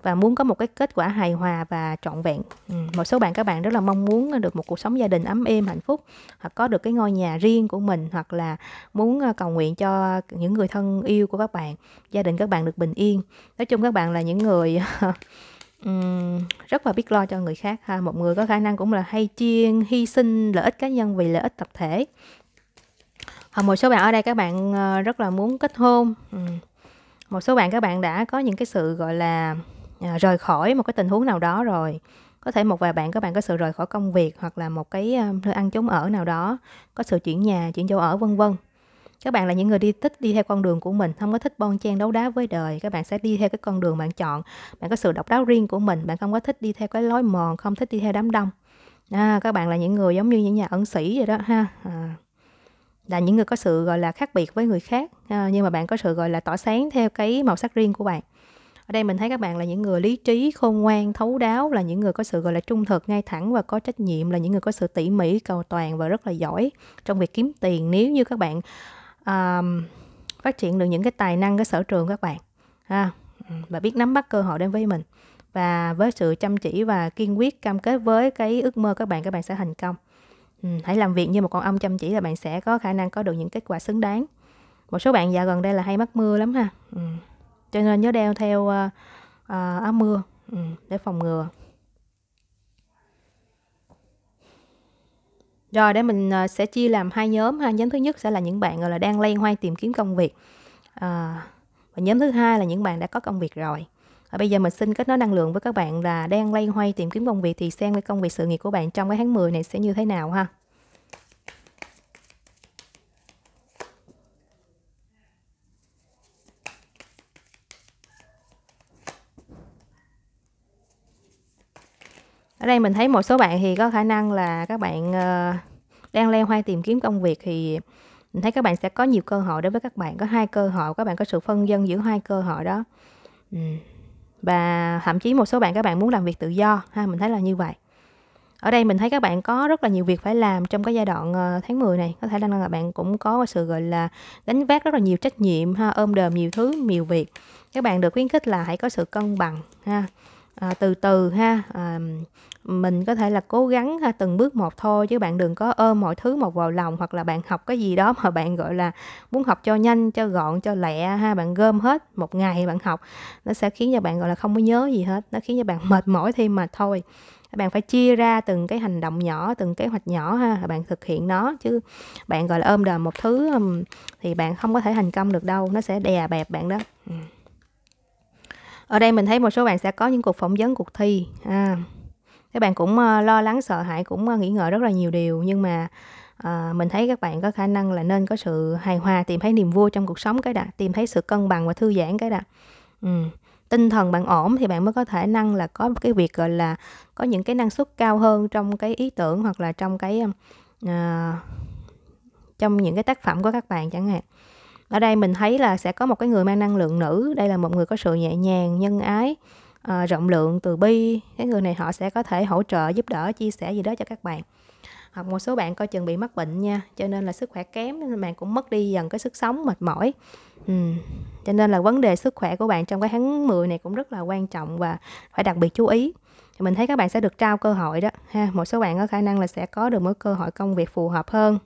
[SPEAKER 1] và muốn có một cái kết quả hài hòa và trọn vẹn ừ, một số bạn các bạn rất là mong muốn được một cuộc sống gia đình ấm êm hạnh phúc hoặc có được cái ngôi nhà riêng của mình hoặc là muốn ờ, cầu nguyện cho những người thân yêu của các bạn gia đình các bạn được bình yên nói chung các bạn là những người ừ, rất là biết lo cho người khác ha một người có khả năng cũng là hay chiên hy sinh lợi ích cá nhân vì lợi ích tập thể hoặc một số bạn ở đây các bạn ờ, rất là muốn kết hôn ừ, một số bạn các bạn đã có những cái sự gọi là à, rời khỏi một cái tình huống nào đó rồi có thể một vài bạn các bạn có sự rời khỏi công việc hoặc là một cái à, nơi ăn chốn ở nào đó có sự chuyển nhà chuyển chỗ ở vân vân các bạn là những người đi thích đi theo con đường của mình không có thích bon chen đấu đá với đời các bạn sẽ đi theo cái con đường bạn chọn bạn có sự độc đáo riêng của mình bạn không có thích đi theo cái lối mòn không thích đi theo đám đông à, các bạn là những người giống như những nhà ẩn sĩ vậy đó ha à, là những người có sự gọi là khác biệt với người khác à, nhưng mà bạn có sự gọi là tỏa sáng theo cái màu sắc riêng của bạn ở đây mình thấy các bạn là những người lý trí khôn ngoan thấu đáo là những người có sự gọi là trung thực ngay thẳng và có trách nhiệm là những người có sự tỉ mỉ cầu toàn và rất là giỏi trong việc kiếm tiền nếu như các bạn um, phát triển được những cái tài năng cái sở trường các bạn ha và biết nắm bắt cơ hội đến với mình và với sự chăm chỉ và kiên quyết cam kết với cái ước mơ các bạn các bạn sẽ thành công ừ, hãy làm việc như một con ông chăm chỉ là bạn sẽ có khả năng có được những kết quả xứng đáng một số bạn dạo gần đây là hay mắc mưa lắm ha ừ cho nên nhớ đeo theo à, à, áo mưa ừ, để phòng ngừa rồi để mình à, sẽ chia làm hai nhóm ha nhóm thứ nhất sẽ là những bạn gọi là đang lây hoay tìm kiếm công việc à, và nhóm thứ hai là những bạn đã có công việc rồi à, bây giờ mình xin kết nối năng lượng với các bạn là đang lây hoay tìm kiếm công việc thì xem cái công việc sự nghiệp của bạn trong cái tháng 10 này sẽ như thế nào ha ở đây mình thấy một số bạn thì có khả năng là các bạn ờ, đang leo hoang tìm kiếm công việc thì mình thấy các bạn sẽ có nhiều cơ hội đối với các bạn có hai cơ hội các bạn có sự phân dân giữa hai cơ hội đó ừ. và thậm chí một số bạn các bạn muốn làm việc tự do ha mình thấy là như vậy ở đây mình thấy các bạn có rất là nhiều việc phải làm trong cái giai đoạn ờ, tháng 10 này có thể là bạn cũng có sự gọi là gánh vác rất là nhiều trách nhiệm ha ôm đờm nhiều thứ nhiều việc các bạn được khuyến khích là hãy có sự cân bằng ha à, từ từ ha à, mình có thể là cố gắng ha, từng bước một thôi chứ bạn đừng có ôm mọi thứ một vào lòng hoặc là bạn học cái gì đó mà bạn gọi là muốn học cho nhanh cho gọn cho lẹ ha bạn gom hết một ngày bạn học nó sẽ khiến cho bạn gọi là không có nhớ gì hết nó khiến cho bạn mệt mỏi thêm mà thôi bạn phải chia ra từng cái hành động nhỏ từng kế hoạch nhỏ ha bạn thực hiện nó chứ bạn gọi là ôm đờm một thứ thì bạn không có thể thành công được đâu nó sẽ đè bẹp bạn đó ừ ở đây mình thấy một số bạn sẽ có những cuộc phỏng vấn cuộc thi à, các bạn cũng ờ, lo lắng sợ hãi cũng ờ, nghĩ ngợi rất là nhiều điều nhưng mà à, mình thấy các bạn có khả năng là nên có sự hài hòa tìm thấy niềm vui trong cuộc sống cái đã tìm thấy sự cân bằng và thư giãn cái đã ừ. tinh thần bạn ổn thì bạn mới có thể năng là có cái việc gọi là có những cái năng suất cao hơn trong cái ý tưởng hoặc là trong cái à, trong những cái tác phẩm của các bạn chẳng hạn ở đây mình thấy là sẽ có một cái người mang năng lượng nữ đây là một người có sự nhẹ nhàng nhân ái à, rộng lượng từ bi cái người này họ sẽ có thể hỗ trợ giúp đỡ chia sẻ gì đó cho các bạn hoặc một số bạn coi chừng bị mắc bệnh nha cho nên là sức khỏe kém nên bạn cũng mất đi dần cái sức sống mệt mỏi ừ. cho nên là vấn đề sức khỏe của bạn trong cái tháng 10 này cũng rất là quan trọng và phải đặc biệt chú ý thì mình thấy các bạn sẽ được trao cơ hội đó ha một số bạn có khả năng là sẽ có được một cơ hội công việc phù hợp hơn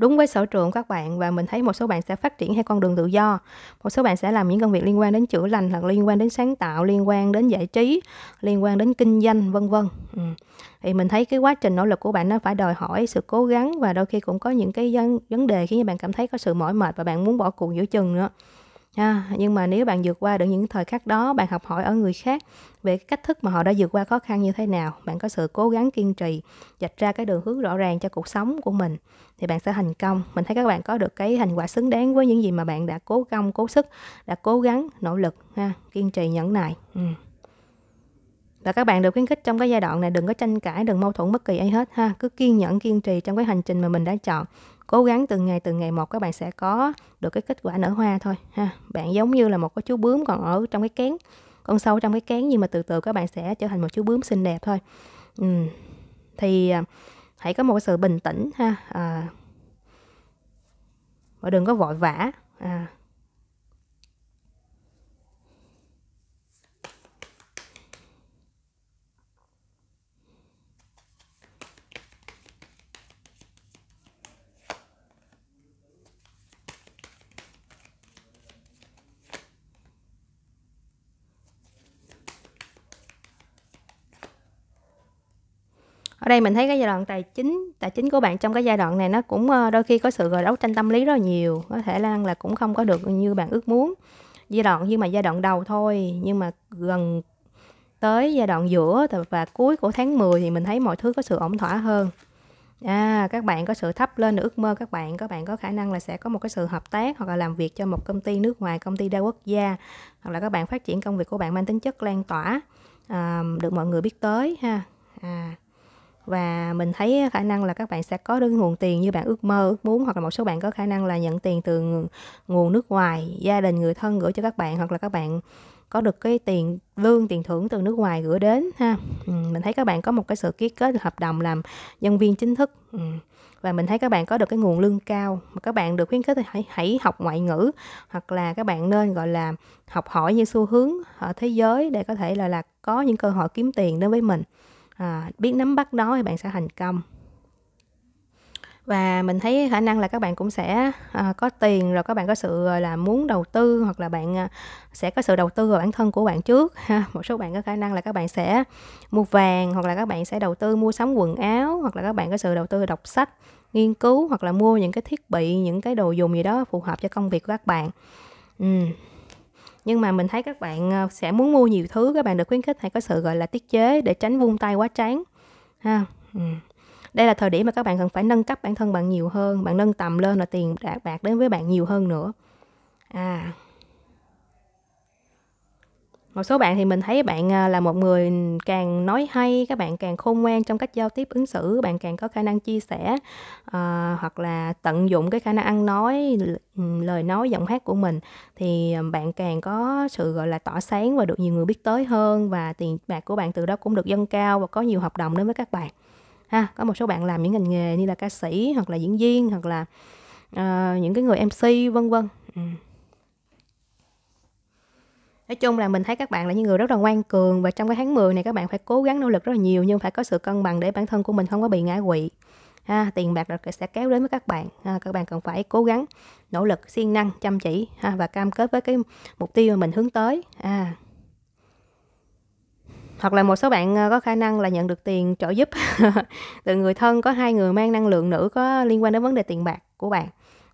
[SPEAKER 1] đúng với sở trường các bạn và mình thấy một số bạn sẽ phát triển theo con đường tự do một số bạn sẽ làm những công việc liên quan đến chữa lành hoặc liên quan đến sáng tạo liên quan đến giải trí liên quan đến kinh doanh vân vân ừ. thì mình thấy cái quá trình nỗ lực của bạn nó phải đòi hỏi sự cố gắng và đôi khi cũng có những cái vấn đề khiến cho bạn cảm thấy có sự mỏi mệt và bạn muốn bỏ cuộc giữa chừng nữa ha nhưng mà nếu bạn vượt qua được những thời khắc đó bạn học hỏi ở người khác về cách thức mà họ đã vượt qua khó khăn như thế nào bạn có sự cố gắng kiên trì dạch ra cái đường hướng rõ ràng cho cuộc sống của mình thì bạn sẽ thành công mình thấy các bạn có được cái thành quả xứng đáng với những gì mà bạn đã cố công cố sức đã cố gắng nỗ lực ha kiên trì nhẫn nại ừ và các bạn được khuyến khích trong cái giai đoạn này đừng có tranh cãi đừng mâu thuẫn bất kỳ ấy hết ha cứ kiên nhẫn kiên trì trong cái hành trình mà mình đã chọn cố gắng từng ngày từng ngày một các bạn sẽ có được cái kết quả nở hoa thôi ha bạn giống như là một cái chú bướm còn ở trong cái kén con sâu trong cái kén nhưng mà từ từ các bạn sẽ trở thành một chú bướm xinh đẹp thôi ừ. thì à, hãy có một sự bình tĩnh ha à, và đừng có vội vã à, ở đây mình thấy cái giai đoạn tài chính tài chính của bạn trong cái giai đoạn này nó cũng ờ, đôi khi có sự đấu tranh tâm lý rất là nhiều có thể là, là cũng không có được như bạn ước muốn giai đoạn nhưng mà giai đoạn đầu thôi nhưng mà gần tới giai đoạn giữa và cuối của tháng 10 thì mình thấy mọi thứ có sự ổn thỏa hơn à, các bạn có sự thấp lên ước mơ các bạn các bạn có khả năng là sẽ có một cái sự hợp tác hoặc là làm việc cho một công ty nước ngoài công ty đa quốc gia hoặc là các bạn phát triển công việc của bạn mang tính chất lan tỏa à, được mọi người biết tới ha à, và mình thấy khả năng là các bạn sẽ có được nguồn tiền như bạn ước mơ ước muốn hoặc là một số bạn có khả năng là nhận tiền từ nguồn nước ngoài gia đình người thân gửi cho các bạn hoặc là các bạn có được cái tiền lương tiền thưởng từ nước ngoài gửi đến ha ừ, mình thấy các bạn có một cái sự ký kết hợp đồng làm nhân viên chính thức ừ, và mình thấy các bạn có được cái nguồn lương cao mà các bạn được khuyến khích hãy hãy học ngoại ngữ hoặc là các bạn nên gọi là học hỏi như xu hướng ở thế giới để có thể là là có những cơ hội kiếm tiền đến với mình à, biết nắm bắt đó thì bạn sẽ thành công và mình thấy khả năng là các bạn cũng sẽ à, có tiền rồi các bạn có sự là muốn đầu tư hoặc là bạn à, sẽ có sự đầu tư vào bản thân của bạn trước ha. một số bạn có khả năng là các bạn sẽ mua vàng hoặc là các bạn sẽ đầu tư mua sắm quần áo hoặc là các bạn có sự đầu tư đọc sách nghiên cứu hoặc là mua những cái thiết bị những cái đồ dùng gì đó phù hợp cho công việc của các bạn ừ nhưng mà mình thấy các bạn ờ, sẽ muốn mua nhiều thứ các bạn được khuyến khích hãy có sự gọi là tiết chế để tránh vung tay quá chán ha ừ. đây là thời điểm mà các bạn cần phải nâng cấp bản thân bạn nhiều hơn bạn nâng tầm lên là tiền bạc đến với bạn nhiều hơn nữa à một số bạn thì mình thấy bạn à, là một người càng nói hay các bạn càng khôn ngoan trong cách giao tiếp ứng xử bạn càng có khả năng chia sẻ uh, hoặc là tận dụng cái khả năng ăn nói ừ, lời nói giọng hát của mình thì bạn càng có sự gọi là tỏa sáng và được nhiều người biết tới hơn và tiền bạc của bạn từ đó cũng được dâng cao và có nhiều hợp đồng đến với các bạn ha có một số bạn làm những ngành nghề như là ca sĩ hoặc là diễn viên hoặc là uh, những cái người mc vân vân ừ. Nói chung là mình thấy các bạn là những người rất là ngoan cường và trong cái tháng 10 này các bạn phải cố gắng nỗ lực rất là nhiều nhưng phải có sự cân bằng để bản thân của mình không có bị ngã quỵ. Ha, tiền bạc rồi sẽ kéo đến với các bạn. Ha, các bạn cần phải cố gắng, nỗ lực, siêng năng, chăm chỉ ha, và cam kết với cái mục tiêu mà mình hướng tới. À. Hoặc là một số bạn ờ, có khả năng là nhận được tiền trợ giúp từ người thân có hai người mang năng lượng nữ có liên quan đến vấn đề tiền bạc của bạn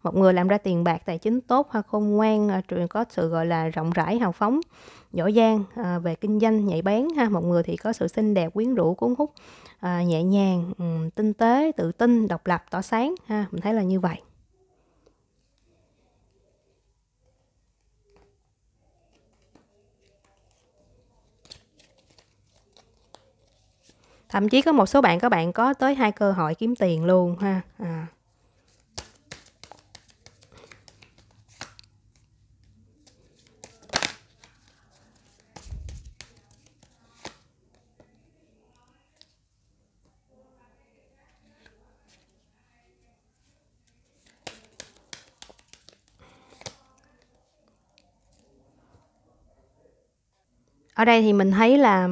[SPEAKER 1] một người làm ra tiền bạc tài chính tốt hoặc khôn ngoan à, trường có sự gọi là rộng rãi hào phóng giỏi giang à, về kinh doanh nhạy bén ha một người thì có sự xinh đẹp quyến rũ cuốn hút à, nhẹ nhàng um, tinh tế tự tin độc lập tỏ sáng ha mình thấy là như vậy thậm chí có một số bạn các bạn có tới hai cơ hội kiếm tiền luôn ha à, ở đây thì mình thấy là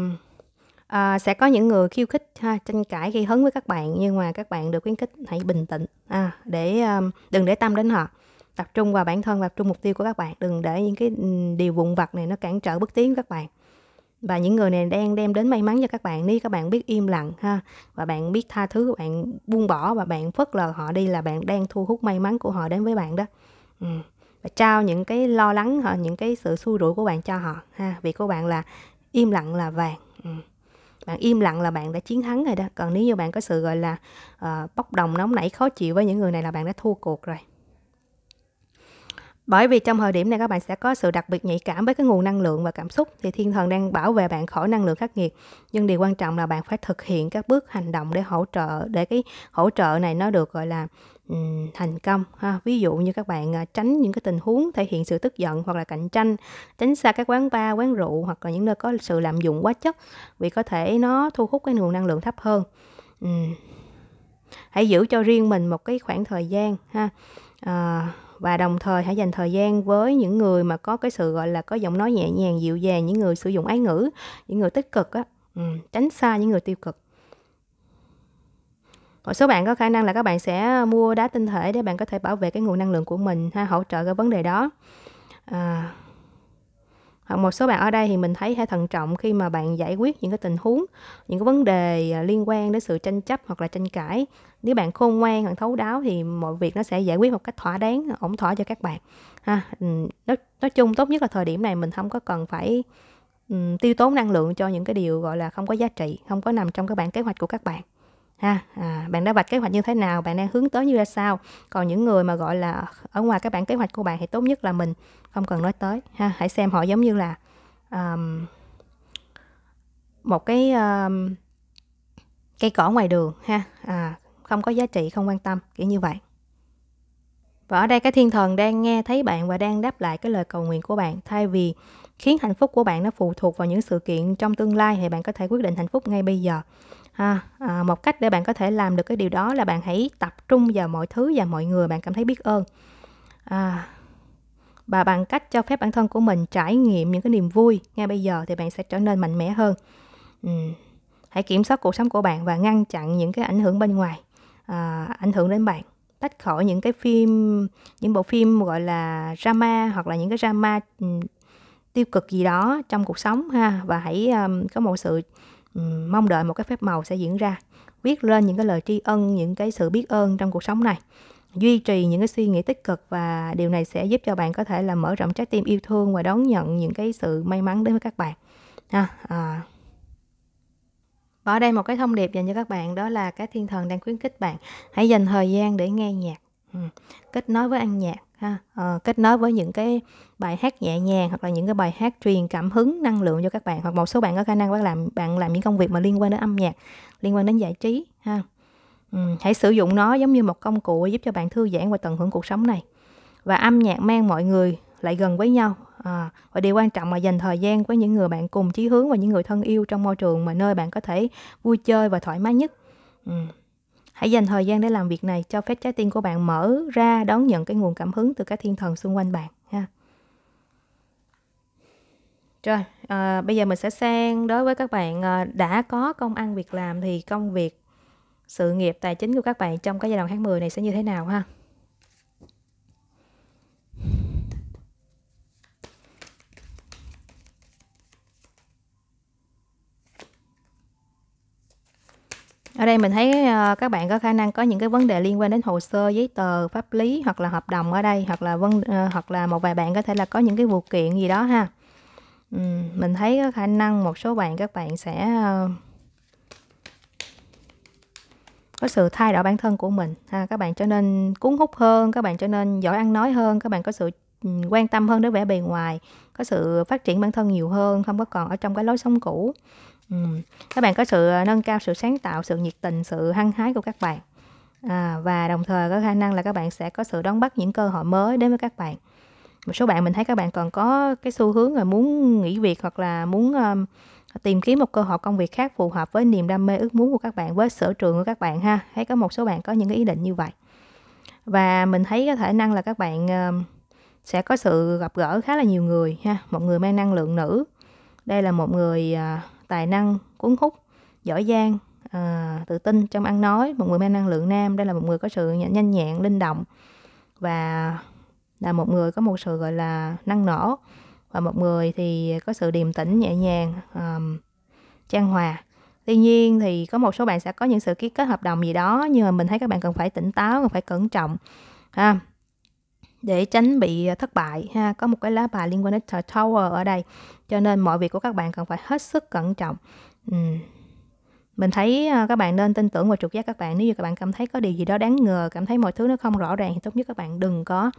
[SPEAKER 1] à, sẽ có những người khiêu khích ha, tranh cãi gây hấn với các bạn nhưng mà các bạn được khuyến khích hãy bình tĩnh à, để um, đừng để tâm đến họ tập trung vào bản thân và tập trung mục tiêu của các bạn đừng để những cái ừ, điều vụn vặt này nó cản trở bước tiến của các bạn và những người này đang đem đến may mắn cho các bạn nếu các bạn biết im lặng ha và bạn biết tha thứ bạn buông bỏ và bạn phớt lờ họ đi là bạn đang thu hút may mắn của họ đến với bạn đó ừ và trao những cái lo lắng hoặc những cái sự xui rủi của bạn cho họ ha vì cô bạn là im lặng là vàng ừ. bạn im lặng là bạn đã chiến thắng rồi đó còn nếu như bạn có sự gọi là uh, bốc đồng nóng nảy khó chịu với những người này là bạn đã thua cuộc rồi bởi vì trong thời điểm này các bạn sẽ có sự đặc biệt nhạy cảm với cái nguồn năng lượng và cảm xúc thì thiên thần đang bảo vệ bạn khỏi năng lượng khắc nghiệt nhưng điều quan trọng là bạn phải thực hiện các bước hành động để hỗ trợ để cái hỗ trợ này nó được gọi là Ừ, thành công ha ví dụ như các bạn à, tránh những cái tình huống thể hiện sự tức giận hoặc là cạnh tranh tránh xa các quán bar quán rượu hoặc là những nơi có sự lạm dụng quá chất vì có thể nó thu hút cái nguồn năng lượng thấp hơn ừ. hãy giữ cho riêng mình một cái khoảng thời gian ha à, và đồng thời hãy dành thời gian với những người mà có cái sự gọi là có giọng nói nhẹ nhàng dịu dàng những người sử dụng ái ngữ những người tích cực á ừ, tránh xa những người tiêu cực một số bạn có khả năng là các bạn sẽ mua đá tinh thể để bạn có thể bảo vệ cái nguồn năng lượng của mình ha hỗ trợ cái vấn đề đó à, hoặc một số bạn ở đây thì mình thấy hãy thận trọng khi mà bạn giải quyết những cái tình huống những cái vấn đề à, liên quan đến sự tranh chấp hoặc là tranh cãi nếu bạn khôn ngoan hoặc thấu đáo thì mọi việc nó sẽ giải quyết một cách thỏa đáng ổn thỏa cho các bạn ha ừ, nói, nói chung tốt nhất là thời điểm này mình không có cần phải um, tiêu tốn năng lượng cho những cái điều gọi là không có giá trị không có nằm trong cái bản kế hoạch của các bạn ha à, bạn đã vạch kế hoạch như thế nào bạn đang hướng tới như ra sao còn những người mà gọi là ở ngoài các bản kế hoạch của bạn thì tốt nhất là mình không cần nói tới ha hãy xem họ giống như là um, một cái um, cây cỏ ngoài đường ha à, không có giá trị không quan tâm kiểu như vậy và ở đây cái thiên thần đang nghe thấy bạn và đang đáp lại cái lời cầu nguyện của bạn thay vì khiến hạnh phúc của bạn nó phụ thuộc vào những sự kiện trong tương lai thì bạn có thể quyết định hạnh phúc ngay bây giờ ha à, một cách để bạn có thể làm được cái điều đó là bạn hãy tập trung vào mọi thứ và mọi người bạn cảm thấy biết ơn à, và bằng cách cho phép bản thân của mình trải nghiệm những cái niềm vui ngay bây giờ thì bạn sẽ trở nên mạnh mẽ hơn ừ. hãy kiểm soát cuộc sống của bạn và ngăn chặn những cái ảnh hưởng bên ngoài à, ảnh hưởng đến bạn tách khỏi những cái phim những bộ phim gọi là drama hoặc là những cái drama ừ, tiêu cực gì đó trong cuộc sống ha và hãy um, có một sự mong đợi một cái phép màu sẽ diễn ra viết lên những cái lời tri ân những cái sự biết ơn trong cuộc sống này duy trì những cái suy nghĩ tích cực và điều này sẽ giúp cho bạn có thể là mở rộng trái tim yêu thương và đón nhận những cái sự may mắn đến với các bạn ha à. và ở đây một cái thông điệp dành cho các bạn đó là cái thiên thần đang khuyến khích bạn hãy dành thời gian để nghe nhạc kết nối với ăn nhạc ha à, kết nối với những cái bài hát nhẹ nhàng hoặc là những cái bài hát truyền cảm hứng năng lượng cho các bạn hoặc một số bạn có khả năng bạn làm bạn làm những công việc mà liên quan đến âm nhạc liên quan đến giải trí ha ừ, hãy sử dụng nó giống như một công cụ giúp cho bạn thư giãn và tận hưởng cuộc sống này và âm nhạc mang mọi người lại gần với nhau à, và điều quan trọng là dành thời gian với những người bạn cùng chí hướng và những người thân yêu trong môi trường mà nơi bạn có thể vui chơi và thoải mái nhất ừ. Hãy dành thời gian để làm việc này, cho phép trái tim của bạn mở ra đón nhận cái nguồn cảm hứng từ các thiên thần xung quanh bạn ha. Rồi, à, bây giờ mình sẽ sang đối với các bạn à, đã có công ăn việc làm thì công việc sự nghiệp tài chính của các bạn trong cái giai đoạn tháng 10 này sẽ như thế nào ha. Ở đây mình thấy uh, các bạn có khả năng có những cái vấn đề liên quan đến hồ sơ, giấy tờ, pháp lý hoặc là hợp đồng ở đây hoặc là vân uh, hoặc là một vài bạn có thể là có những cái vụ kiện gì đó ha. Uhm, mình thấy có khả năng một số bạn các bạn sẽ uh, có sự thay đổi bản thân của mình ha các bạn cho nên cuốn hút hơn các bạn cho nên giỏi ăn nói hơn các bạn có sự quan tâm hơn đến vẻ bề ngoài có sự phát triển bản thân nhiều hơn không có còn ở trong cái lối sống cũ Ừ. Các bạn có sự ờ, nâng cao sự sáng tạo, sự nhiệt tình, sự hăng hái của các bạn à, và đồng thời có khả năng là các bạn sẽ có sự đón bắt những cơ hội mới đến với các bạn. Một số bạn mình thấy các bạn còn có cái xu hướng là muốn nghỉ việc hoặc là muốn um, tìm kiếm một cơ hội công việc khác phù hợp với niềm đam mê ước muốn của các bạn với sở trường của các bạn ha thấy có một số bạn có những cái ý định như vậy và mình thấy có thể năng là các bạn sẽ có sự gặp gỡ khá là nhiều người ha một người mang năng lượng nữ đây là một người ờ, tài năng, cuốn hút, giỏi giang, à, tự tin trong ăn nói, một người mang năng lượng nam, đây là một người có sự nhanh nhẹn, linh động và là một người có một sự gọi là năng nổ và một người thì có sự điềm tĩnh nhẹ nhàng um, trang hòa tuy nhiên thì có một số bạn sẽ có những sự ký kết hợp đồng gì đó nhưng mà mình thấy các bạn cần phải tỉnh táo cần phải cẩn trọng ha à, để tránh bị ờ, thất bại ha có một cái lá bài liên quan đến tower ở đây cho nên mọi việc của các bạn cần phải hết sức cẩn trọng ừ. mình thấy ờ, các bạn nên tin tưởng vào trực giác các bạn nếu như các bạn cảm thấy có điều gì đó đáng ngờ cảm thấy mọi thứ nó không rõ ràng thì tốt nhất các bạn đừng có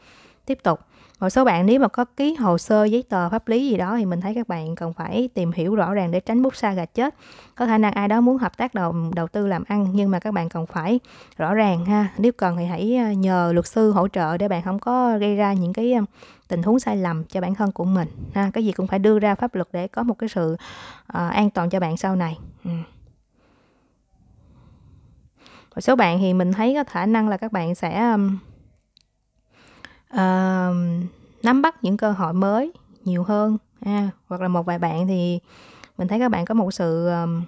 [SPEAKER 1] tiếp tục một số bạn nếu mà có ký hồ sơ giấy tờ pháp lý gì đó thì mình thấy các bạn cần phải tìm hiểu rõ ràng để tránh bút xa gà chết có khả năng ai đó muốn hợp tác đầu đầu tư làm ăn nhưng mà các bạn cần phải rõ ràng ha nếu cần thì hãy ờ, nhờ luật sư hỗ trợ để bạn không có gây ra những cái ờ, tình huống sai lầm cho bản thân của mình ha cái gì cũng phải đưa ra pháp luật để có một cái sự uh, an toàn cho bạn sau này ừ. một số bạn thì mình thấy có khả năng là các bạn sẽ uh, nắm bắt những cơ hội mới nhiều hơn à, hoặc là một vài bạn thì mình thấy các bạn có một sự um,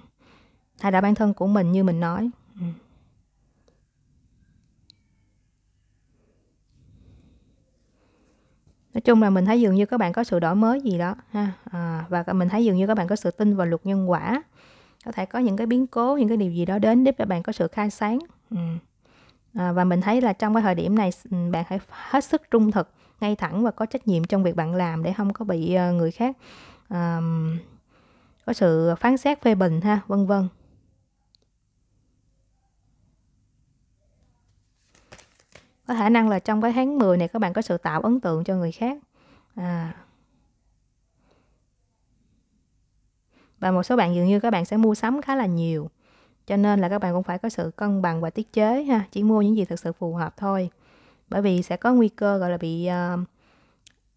[SPEAKER 1] thay đổi bản thân của mình như mình nói ừ. nói chung là mình thấy dường như các bạn có sự đổi mới gì đó ha à, và mình thấy dường như các bạn có sự tin vào luật nhân quả có thể có những cái biến cố những cái điều gì đó đến để các bạn có sự khai sáng ừ à, và mình thấy là trong cái thời điểm này ừ, bạn hãy hết sức trung thực ngay thẳng và có trách nhiệm trong việc bạn làm để không có bị ờ, người khác um, có sự phán xét phê bình ha vân vân có khả năng là trong cái tháng 10 này các bạn có sự tạo ấn tượng cho người khác à. và một số bạn dường như các bạn sẽ mua sắm khá là nhiều cho nên là các bạn cũng phải có sự cân bằng và tiết chế ha chỉ mua những gì thực sự phù hợp thôi bởi vì sẽ có nguy cơ gọi là bị uh,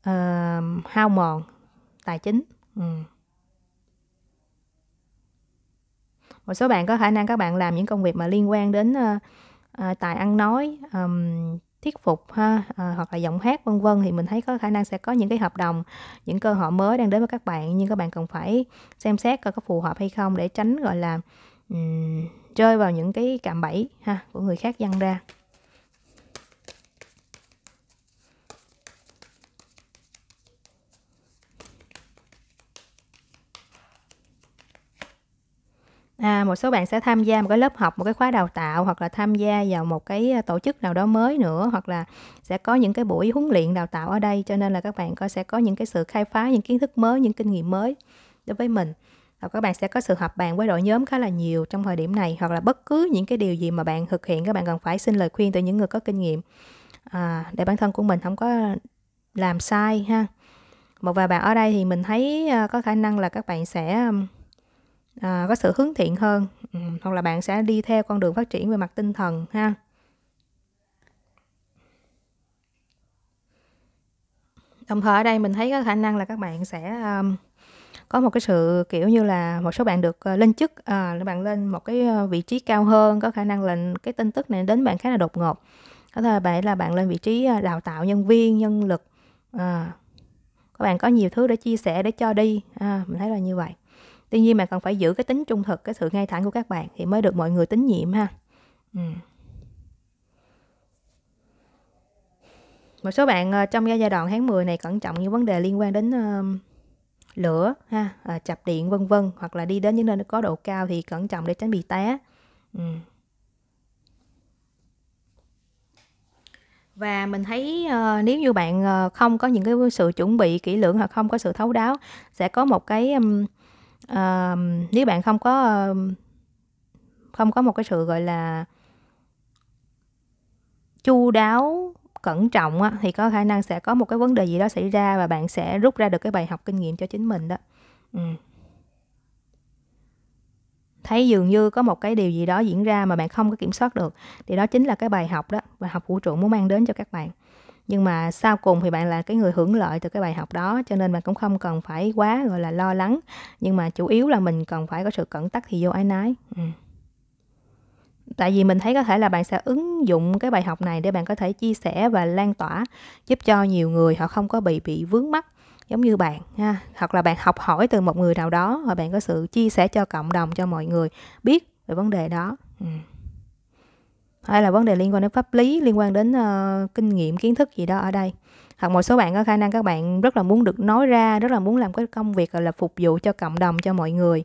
[SPEAKER 1] uh, hao mòn tài chính ừ. một số bạn có khả năng các bạn làm những công việc mà liên quan đến uh, uh, tài ăn nói um, thuyết phục ha à, hoặc là giọng hát vân vân thì mình thấy có khả năng sẽ có những cái hợp đồng những cơ hội mới đang đến với các bạn nhưng các bạn cần phải xem xét coi có phù hợp hay không để tránh gọi là um, rơi vào những cái cạm bẫy ha của người khác dăng ra À, một số bạn sẽ tham gia một cái lớp học, một cái khóa đào tạo hoặc là tham gia vào một cái à, tổ chức nào đó mới nữa hoặc là sẽ có những cái buổi huấn luyện đào tạo ở đây cho nên là các bạn có sẽ có những cái sự khai phá những kiến thức mới, những kinh nghiệm mới đối với mình và các bạn sẽ có sự hợp bàn với đội nhóm khá là nhiều trong thời điểm này hoặc là bất cứ những cái điều gì mà bạn thực hiện các bạn cần phải xin lời khuyên từ những người có kinh nghiệm à, để bản thân của mình không có làm sai ha một vài bạn ở đây thì mình thấy à, có khả năng là các bạn sẽ à, có sự hướng thiện hơn hoặc là bạn sẽ đi theo con đường phát triển về mặt tinh thần ha đồng thời ở đây mình thấy có khả năng là các bạn sẽ um, có một cái sự kiểu như là một số bạn được ờ, lên chức à, bạn lên một cái ờ, vị trí cao hơn có khả năng là cái tin tức này đến bạn khá là đột ngột có thể là bạn là bạn lên vị trí đào tạo nhân viên nhân lực à, các bạn có nhiều thứ để chia sẻ để cho đi à, mình thấy là như vậy tuy nhiên mà cần phải giữ cái tính trung thực cái sự ngay thẳng của các bạn thì mới được mọi người tín nhiệm ha ừ. một số bạn trong giai đoạn tháng 10 này cẩn trọng những vấn đề liên quan đến lửa ha à, chập điện vân vân hoặc là đi đến những nơi có độ cao thì cẩn trọng để tránh bị té ừ. và mình thấy uh, nếu như bạn uh, không có những cái sự chuẩn bị kỹ lưỡng hoặc không có sự thấu đáo sẽ có một cái um, uh, nếu bạn không có uh, không có một cái sự gọi là chu đáo cẩn trọng á, thì có khả năng sẽ có một cái vấn đề gì đó xảy ra và bạn sẽ rút ra được cái bài học kinh nghiệm cho chính mình đó ừ. thấy dường như có một cái điều gì đó diễn ra mà bạn không có kiểm soát được thì đó chính là cái bài học đó bài học vũ trụ muốn mang đến cho các bạn nhưng mà sau cùng thì bạn là cái người hưởng lợi từ cái bài học đó cho nên bạn cũng không cần phải quá gọi là lo lắng nhưng mà chủ yếu là mình cần phải có sự cẩn tắc thì vô ái nái ừ tại vì mình thấy có thể là bạn sẽ ứng dụng cái bài học này để bạn có thể chia sẻ và lan tỏa giúp cho nhiều người họ không có bị bị vướng mắc giống như bạn ha hoặc là bạn học hỏi từ một người nào đó và bạn có sự chia sẻ cho cộng đồng cho mọi người biết về vấn đề đó ừ. hay là vấn đề liên quan đến pháp lý liên quan đến uh, kinh nghiệm kiến thức gì đó ở đây hoặc một số bạn có khả năng các bạn rất là muốn được nói ra rất là muốn làm cái công việc là phục vụ cho cộng đồng cho mọi người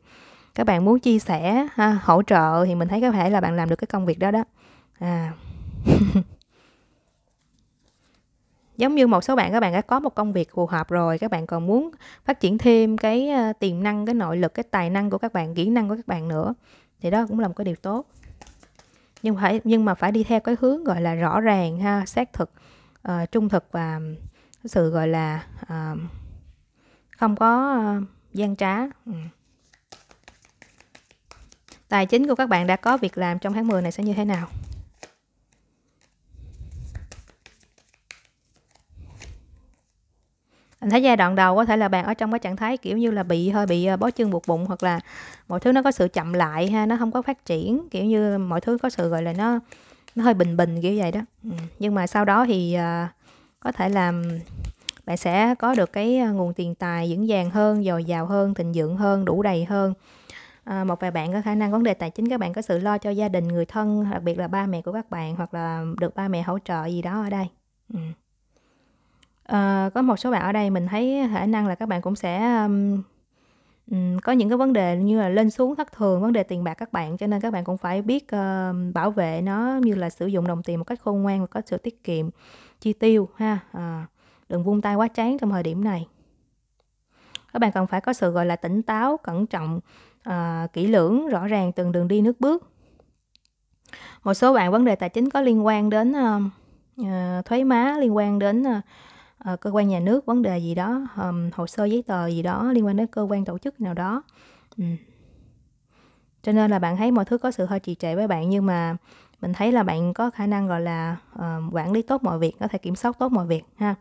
[SPEAKER 1] các bạn muốn chia sẻ ha, hỗ trợ thì mình thấy có thể là bạn làm được cái công việc đó đó à giống như một số bạn các bạn đã có một công việc phù hợp rồi các bạn còn muốn phát triển thêm cái ờ, tiềm năng cái nội lực cái tài năng của các bạn kỹ năng của các bạn nữa thì đó cũng là một cái điều tốt nhưng phải nhưng mà phải đi theo cái hướng gọi là rõ ràng ha xác thực uh, trung thực và sự gọi là uh, không có uh, gian trá ừ tài chính của các bạn đã có việc làm trong tháng 10 này sẽ như thế nào mình thấy giai đoạn đầu có thể là bạn ở trong cái trạng thái kiểu như là bị hơi bị ờ, bó chân buộc bụng hoặc là mọi thứ nó có sự chậm lại ha nó không có phát triển kiểu như mọi thứ có sự gọi là nó nó hơi bình bình kiểu vậy đó ừ, nhưng mà sau đó thì ờ, có thể là bạn sẽ có được cái ờ, nguồn tiền tài vững vàng hơn dồi dào hơn thịnh vượng hơn đủ đầy hơn À, một vài bạn có khả năng vấn đề tài chính các bạn có sự lo cho gia đình người thân đặc biệt là ba mẹ của các bạn hoặc là được ba mẹ hỗ trợ gì đó ở đây à, có một số bạn ở đây mình thấy khả năng là các bạn cũng sẽ um, có những cái vấn đề như là lên xuống thất thường vấn đề tiền bạc các bạn cho nên các bạn cũng phải biết uh, bảo vệ nó như là sử dụng đồng tiền một cách khôn ngoan và có sự tiết kiệm chi tiêu ha à, đừng buông tay quá chán trong thời điểm này các bạn cần phải có sự gọi là tỉnh táo cẩn trọng uh, kỹ lưỡng rõ ràng từng đường đi nước bước một số bạn vấn đề tài chính có liên quan đến uh, thuế má liên quan đến uh, cơ quan nhà nước vấn đề gì đó um, hồ sơ giấy tờ gì đó liên quan đến cơ quan tổ chức nào đó ừ. cho nên là bạn thấy mọi thứ có sự hơi trì trệ với bạn nhưng mà mình thấy là bạn có khả năng gọi là uh, quản lý tốt mọi việc có thể kiểm soát tốt mọi việc ha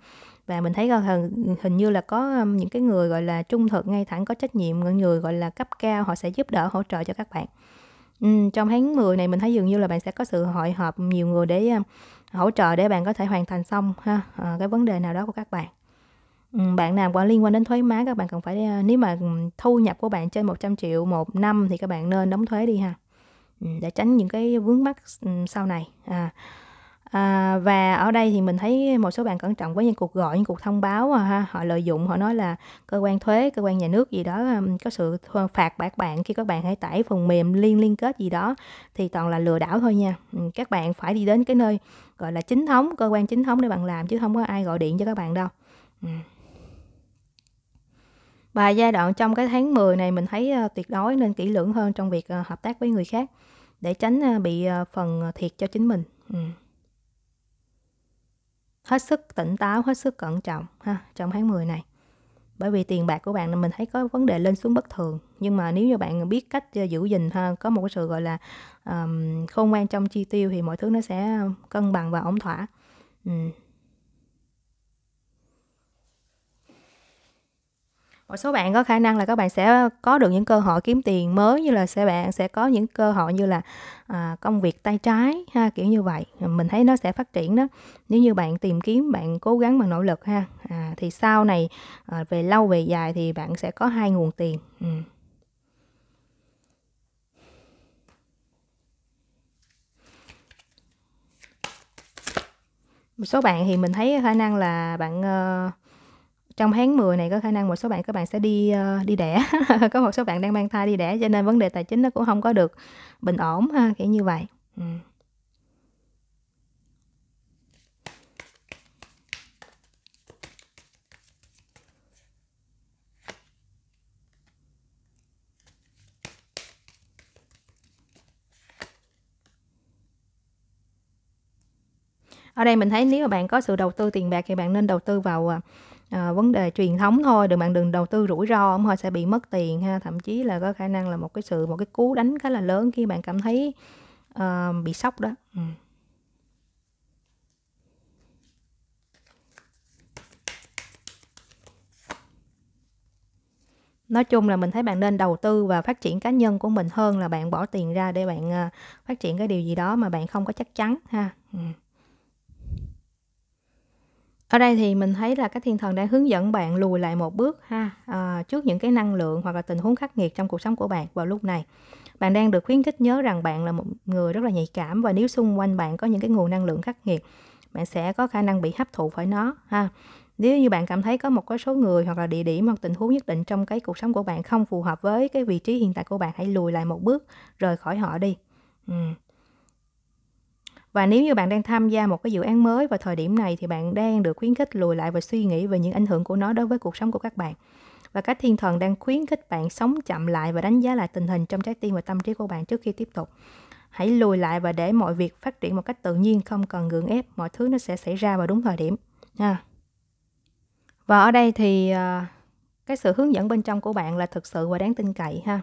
[SPEAKER 1] và mình thấy hình hình như là có những cái người gọi là trung thực ngay thẳng có trách nhiệm những người gọi là cấp cao họ sẽ giúp đỡ hỗ trợ cho các bạn ừ, trong tháng 10 này mình thấy dường như là bạn sẽ có sự hội họp nhiều người để hỗ trợ để bạn có thể hoàn thành xong ha ờ, cái vấn đề nào đó của các bạn bạn nào có liên quan đến thuế má các bạn cần phải nếu mà thu nhập của bạn trên 100 triệu một năm thì các bạn nên đóng thuế đi ha để tránh những cái vướng mắc sau này à À, và ở đây thì mình thấy một số bạn cẩn trọng với những cuộc gọi, những cuộc thông báo à ha, họ lợi dụng họ nói là cơ quan thuế, cơ quan nhà nước gì đó à, có sự phạt bạc bạn khi các bạn hãy tải phần mềm liên liên kết gì đó thì toàn là lừa đảo thôi nha. Ừ, các bạn phải đi đến cái nơi gọi là chính thống, cơ quan chính thống để bạn làm chứ không có ai gọi điện cho các bạn đâu. Ừ. Và giai đoạn trong cái tháng 10 này mình thấy à, tuyệt đối nên kỹ lưỡng hơn trong việc hợp tác với người khác để tránh bị phần thiệt cho chính mình. Ừ hết sức tỉnh táo, hết sức cẩn trọng ha trong tháng 10 này. Bởi vì tiền bạc của bạn mình thấy có vấn đề lên xuống bất thường, nhưng mà nếu như bạn biết cách ờ, giữ gìn ha, có một cái sự gọi là um, khôn ngoan trong chi tiêu thì mọi thứ nó sẽ ờ, cân bằng và ổn thỏa. Ừ. một số bạn có khả năng là các bạn sẽ có được những cơ hội kiếm tiền mới như là sẽ bạn sẽ có những cơ hội như là à, công việc tay trái ha kiểu như vậy mình thấy nó sẽ phát triển đó nếu như bạn tìm kiếm bạn cố gắng bằng nỗ lực ha à, thì sau này à, về lâu về dài thì bạn sẽ có hai nguồn tiền ừ. một số bạn thì mình thấy khả năng là bạn uh, trong tháng 10 này có khả năng một số bạn các bạn sẽ đi ờ, đi đẻ có một số bạn đang mang thai đi đẻ cho nên vấn đề tài chính nó cũng không có được bình ổn ha kiểu như vậy ừ. ở đây mình thấy nếu mà bạn có sự đầu tư tiền bạc thì bạn nên đầu tư vào à, à, vấn đề truyền thống thôi đừng bạn đừng đầu tư rủi ro ông thôi sẽ bị mất tiền ha thậm chí là có khả năng là một cái sự một cái cú đánh khá là lớn khi bạn cảm thấy uh, bị sốc đó ừ. nói chung là mình thấy bạn nên đầu tư và phát triển cá nhân của mình hơn là bạn bỏ tiền ra để bạn ờ, phát triển cái điều gì đó mà bạn không có chắc chắn ha ừ ở đây thì mình thấy là các thiên thần đang hướng dẫn bạn lùi lại một bước ha à, trước những cái năng lượng hoặc là tình huống khắc nghiệt trong cuộc sống của bạn vào lúc này bạn đang được khuyến khích nhớ rằng bạn là một người rất là nhạy cảm và nếu xung quanh bạn có những cái nguồn năng lượng khắc nghiệt bạn sẽ có khả năng bị hấp thụ phải nó ha nếu như bạn cảm thấy có một số người hoặc là địa điểm hoặc tình huống nhất định trong cái cuộc sống của bạn không phù hợp với cái vị trí hiện tại của bạn hãy lùi lại một bước rời khỏi họ đi ừ. Và nếu như bạn đang tham gia một cái dự án mới vào thời điểm này thì bạn đang được khuyến khích lùi lại và suy nghĩ về những ảnh hưởng của nó đối với cuộc sống của các bạn. Và các thiên thần đang khuyến khích bạn sống chậm lại và đánh giá lại tình hình trong trái tim và tâm trí của bạn trước khi tiếp tục. Hãy lùi lại và để mọi việc phát triển một cách tự nhiên, không cần gượng ép, mọi thứ nó sẽ xảy ra vào đúng thời điểm. ha Và ở đây thì ờ, cái sự hướng dẫn bên trong của bạn là thực sự và đáng tin cậy ha.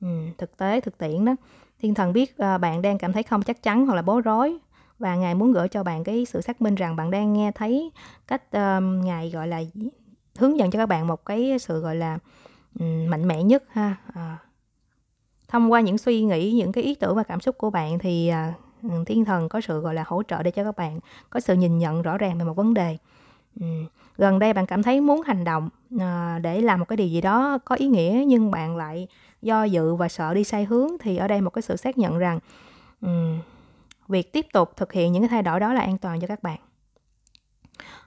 [SPEAKER 1] Ừ, thực tế, thực tiễn đó thiên thần biết ờ, bạn đang cảm thấy không chắc chắn hoặc là bối rối và ngài muốn gửi cho bạn cái sự xác minh rằng bạn đang nghe thấy cách uh, ngài gọi là hướng dẫn cho các bạn một cái sự gọi là um, mạnh mẽ nhất ha à. thông qua những suy nghĩ những cái ý tưởng và cảm xúc của bạn thì uh, thiên thần có sự gọi là hỗ trợ để cho các bạn có sự nhìn nhận rõ ràng về một vấn đề um, gần đây bạn cảm thấy muốn hành động uh, để làm một cái điều gì đó có ý nghĩa nhưng bạn lại do dự và sợ đi sai hướng thì ở đây một cái sự xác nhận rằng um, việc tiếp tục thực hiện những cái thay đổi đó là an toàn cho các bạn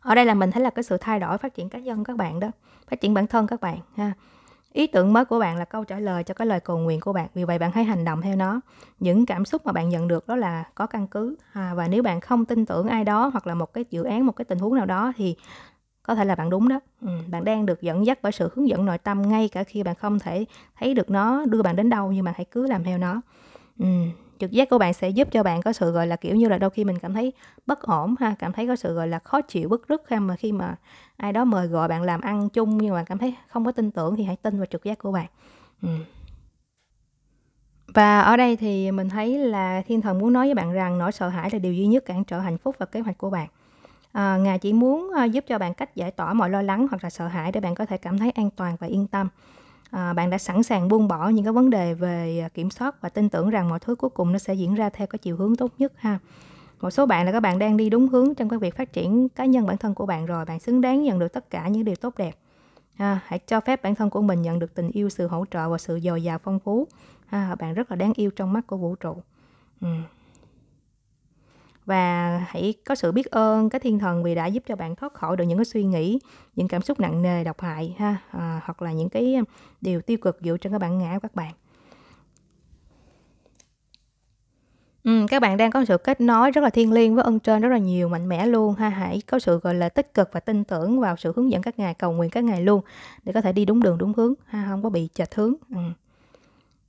[SPEAKER 1] ở đây là mình thấy là cái sự thay đổi phát triển cá nhân các bạn đó phát triển bản thân các bạn ha ý tưởng mới của bạn là câu trả lời cho cái lời cầu nguyện của bạn vì vậy bạn hãy hành động theo nó những cảm xúc mà bạn nhận được đó là có căn cứ à, và nếu bạn không tin tưởng ai đó hoặc là một cái dự án một cái tình huống nào đó thì có thể là bạn đúng đó ừ, bạn đang được dẫn dắt bởi sự hướng dẫn nội tâm ngay cả khi bạn không thể thấy được nó đưa bạn đến đâu nhưng bạn hãy cứ làm theo nó ừ, trực giác của bạn sẽ giúp cho bạn có sự gọi là kiểu như là đôi khi mình cảm thấy bất ổn ha cảm thấy có sự gọi là khó chịu bức rứt ha mà khi mà ai đó mời gọi bạn làm ăn chung nhưng mà cảm thấy không có tin tưởng thì hãy tin vào trực giác của bạn Và ở đây thì mình thấy là thiên thần muốn nói với bạn rằng nỗi sợ hãi là điều duy nhất cản trở hạnh phúc và kế hoạch của bạn. À, Ngài chỉ muốn à, giúp cho bạn cách giải tỏa mọi lo lắng hoặc là sợ hãi để bạn có thể cảm thấy an toàn và yên tâm à, bạn đã sẵn sàng buông bỏ những cái vấn đề về à, kiểm soát và tin tưởng rằng mọi thứ cuối cùng nó sẽ diễn ra theo cái chiều hướng tốt nhất ha một số bạn là các bạn đang đi đúng hướng trong cái việc phát triển cá nhân bản thân của bạn rồi bạn xứng đáng nhận được tất cả những điều tốt đẹp ha à, hãy cho phép bản thân của mình nhận được tình yêu sự hỗ trợ và sự dồi dào phong phú ha à, bạn rất là đáng yêu trong mắt của vũ trụ ừ và hãy có sự biết ơn cái thiên thần vì đã giúp cho bạn thoát khỏi được những cái suy nghĩ những cảm xúc nặng nề độc hại ha à, hoặc là những cái điều tiêu cực dựa trên các bản ngã của các bạn Ừ, các bạn đang có sự kết nối rất là thiêng liêng với ân trên rất là nhiều mạnh mẽ luôn ha hãy có sự gọi là tích cực và tin tưởng vào sự hướng dẫn các ngài cầu nguyện các ngài luôn để có thể đi đúng đường đúng hướng ha không có bị chệch hướng ừ.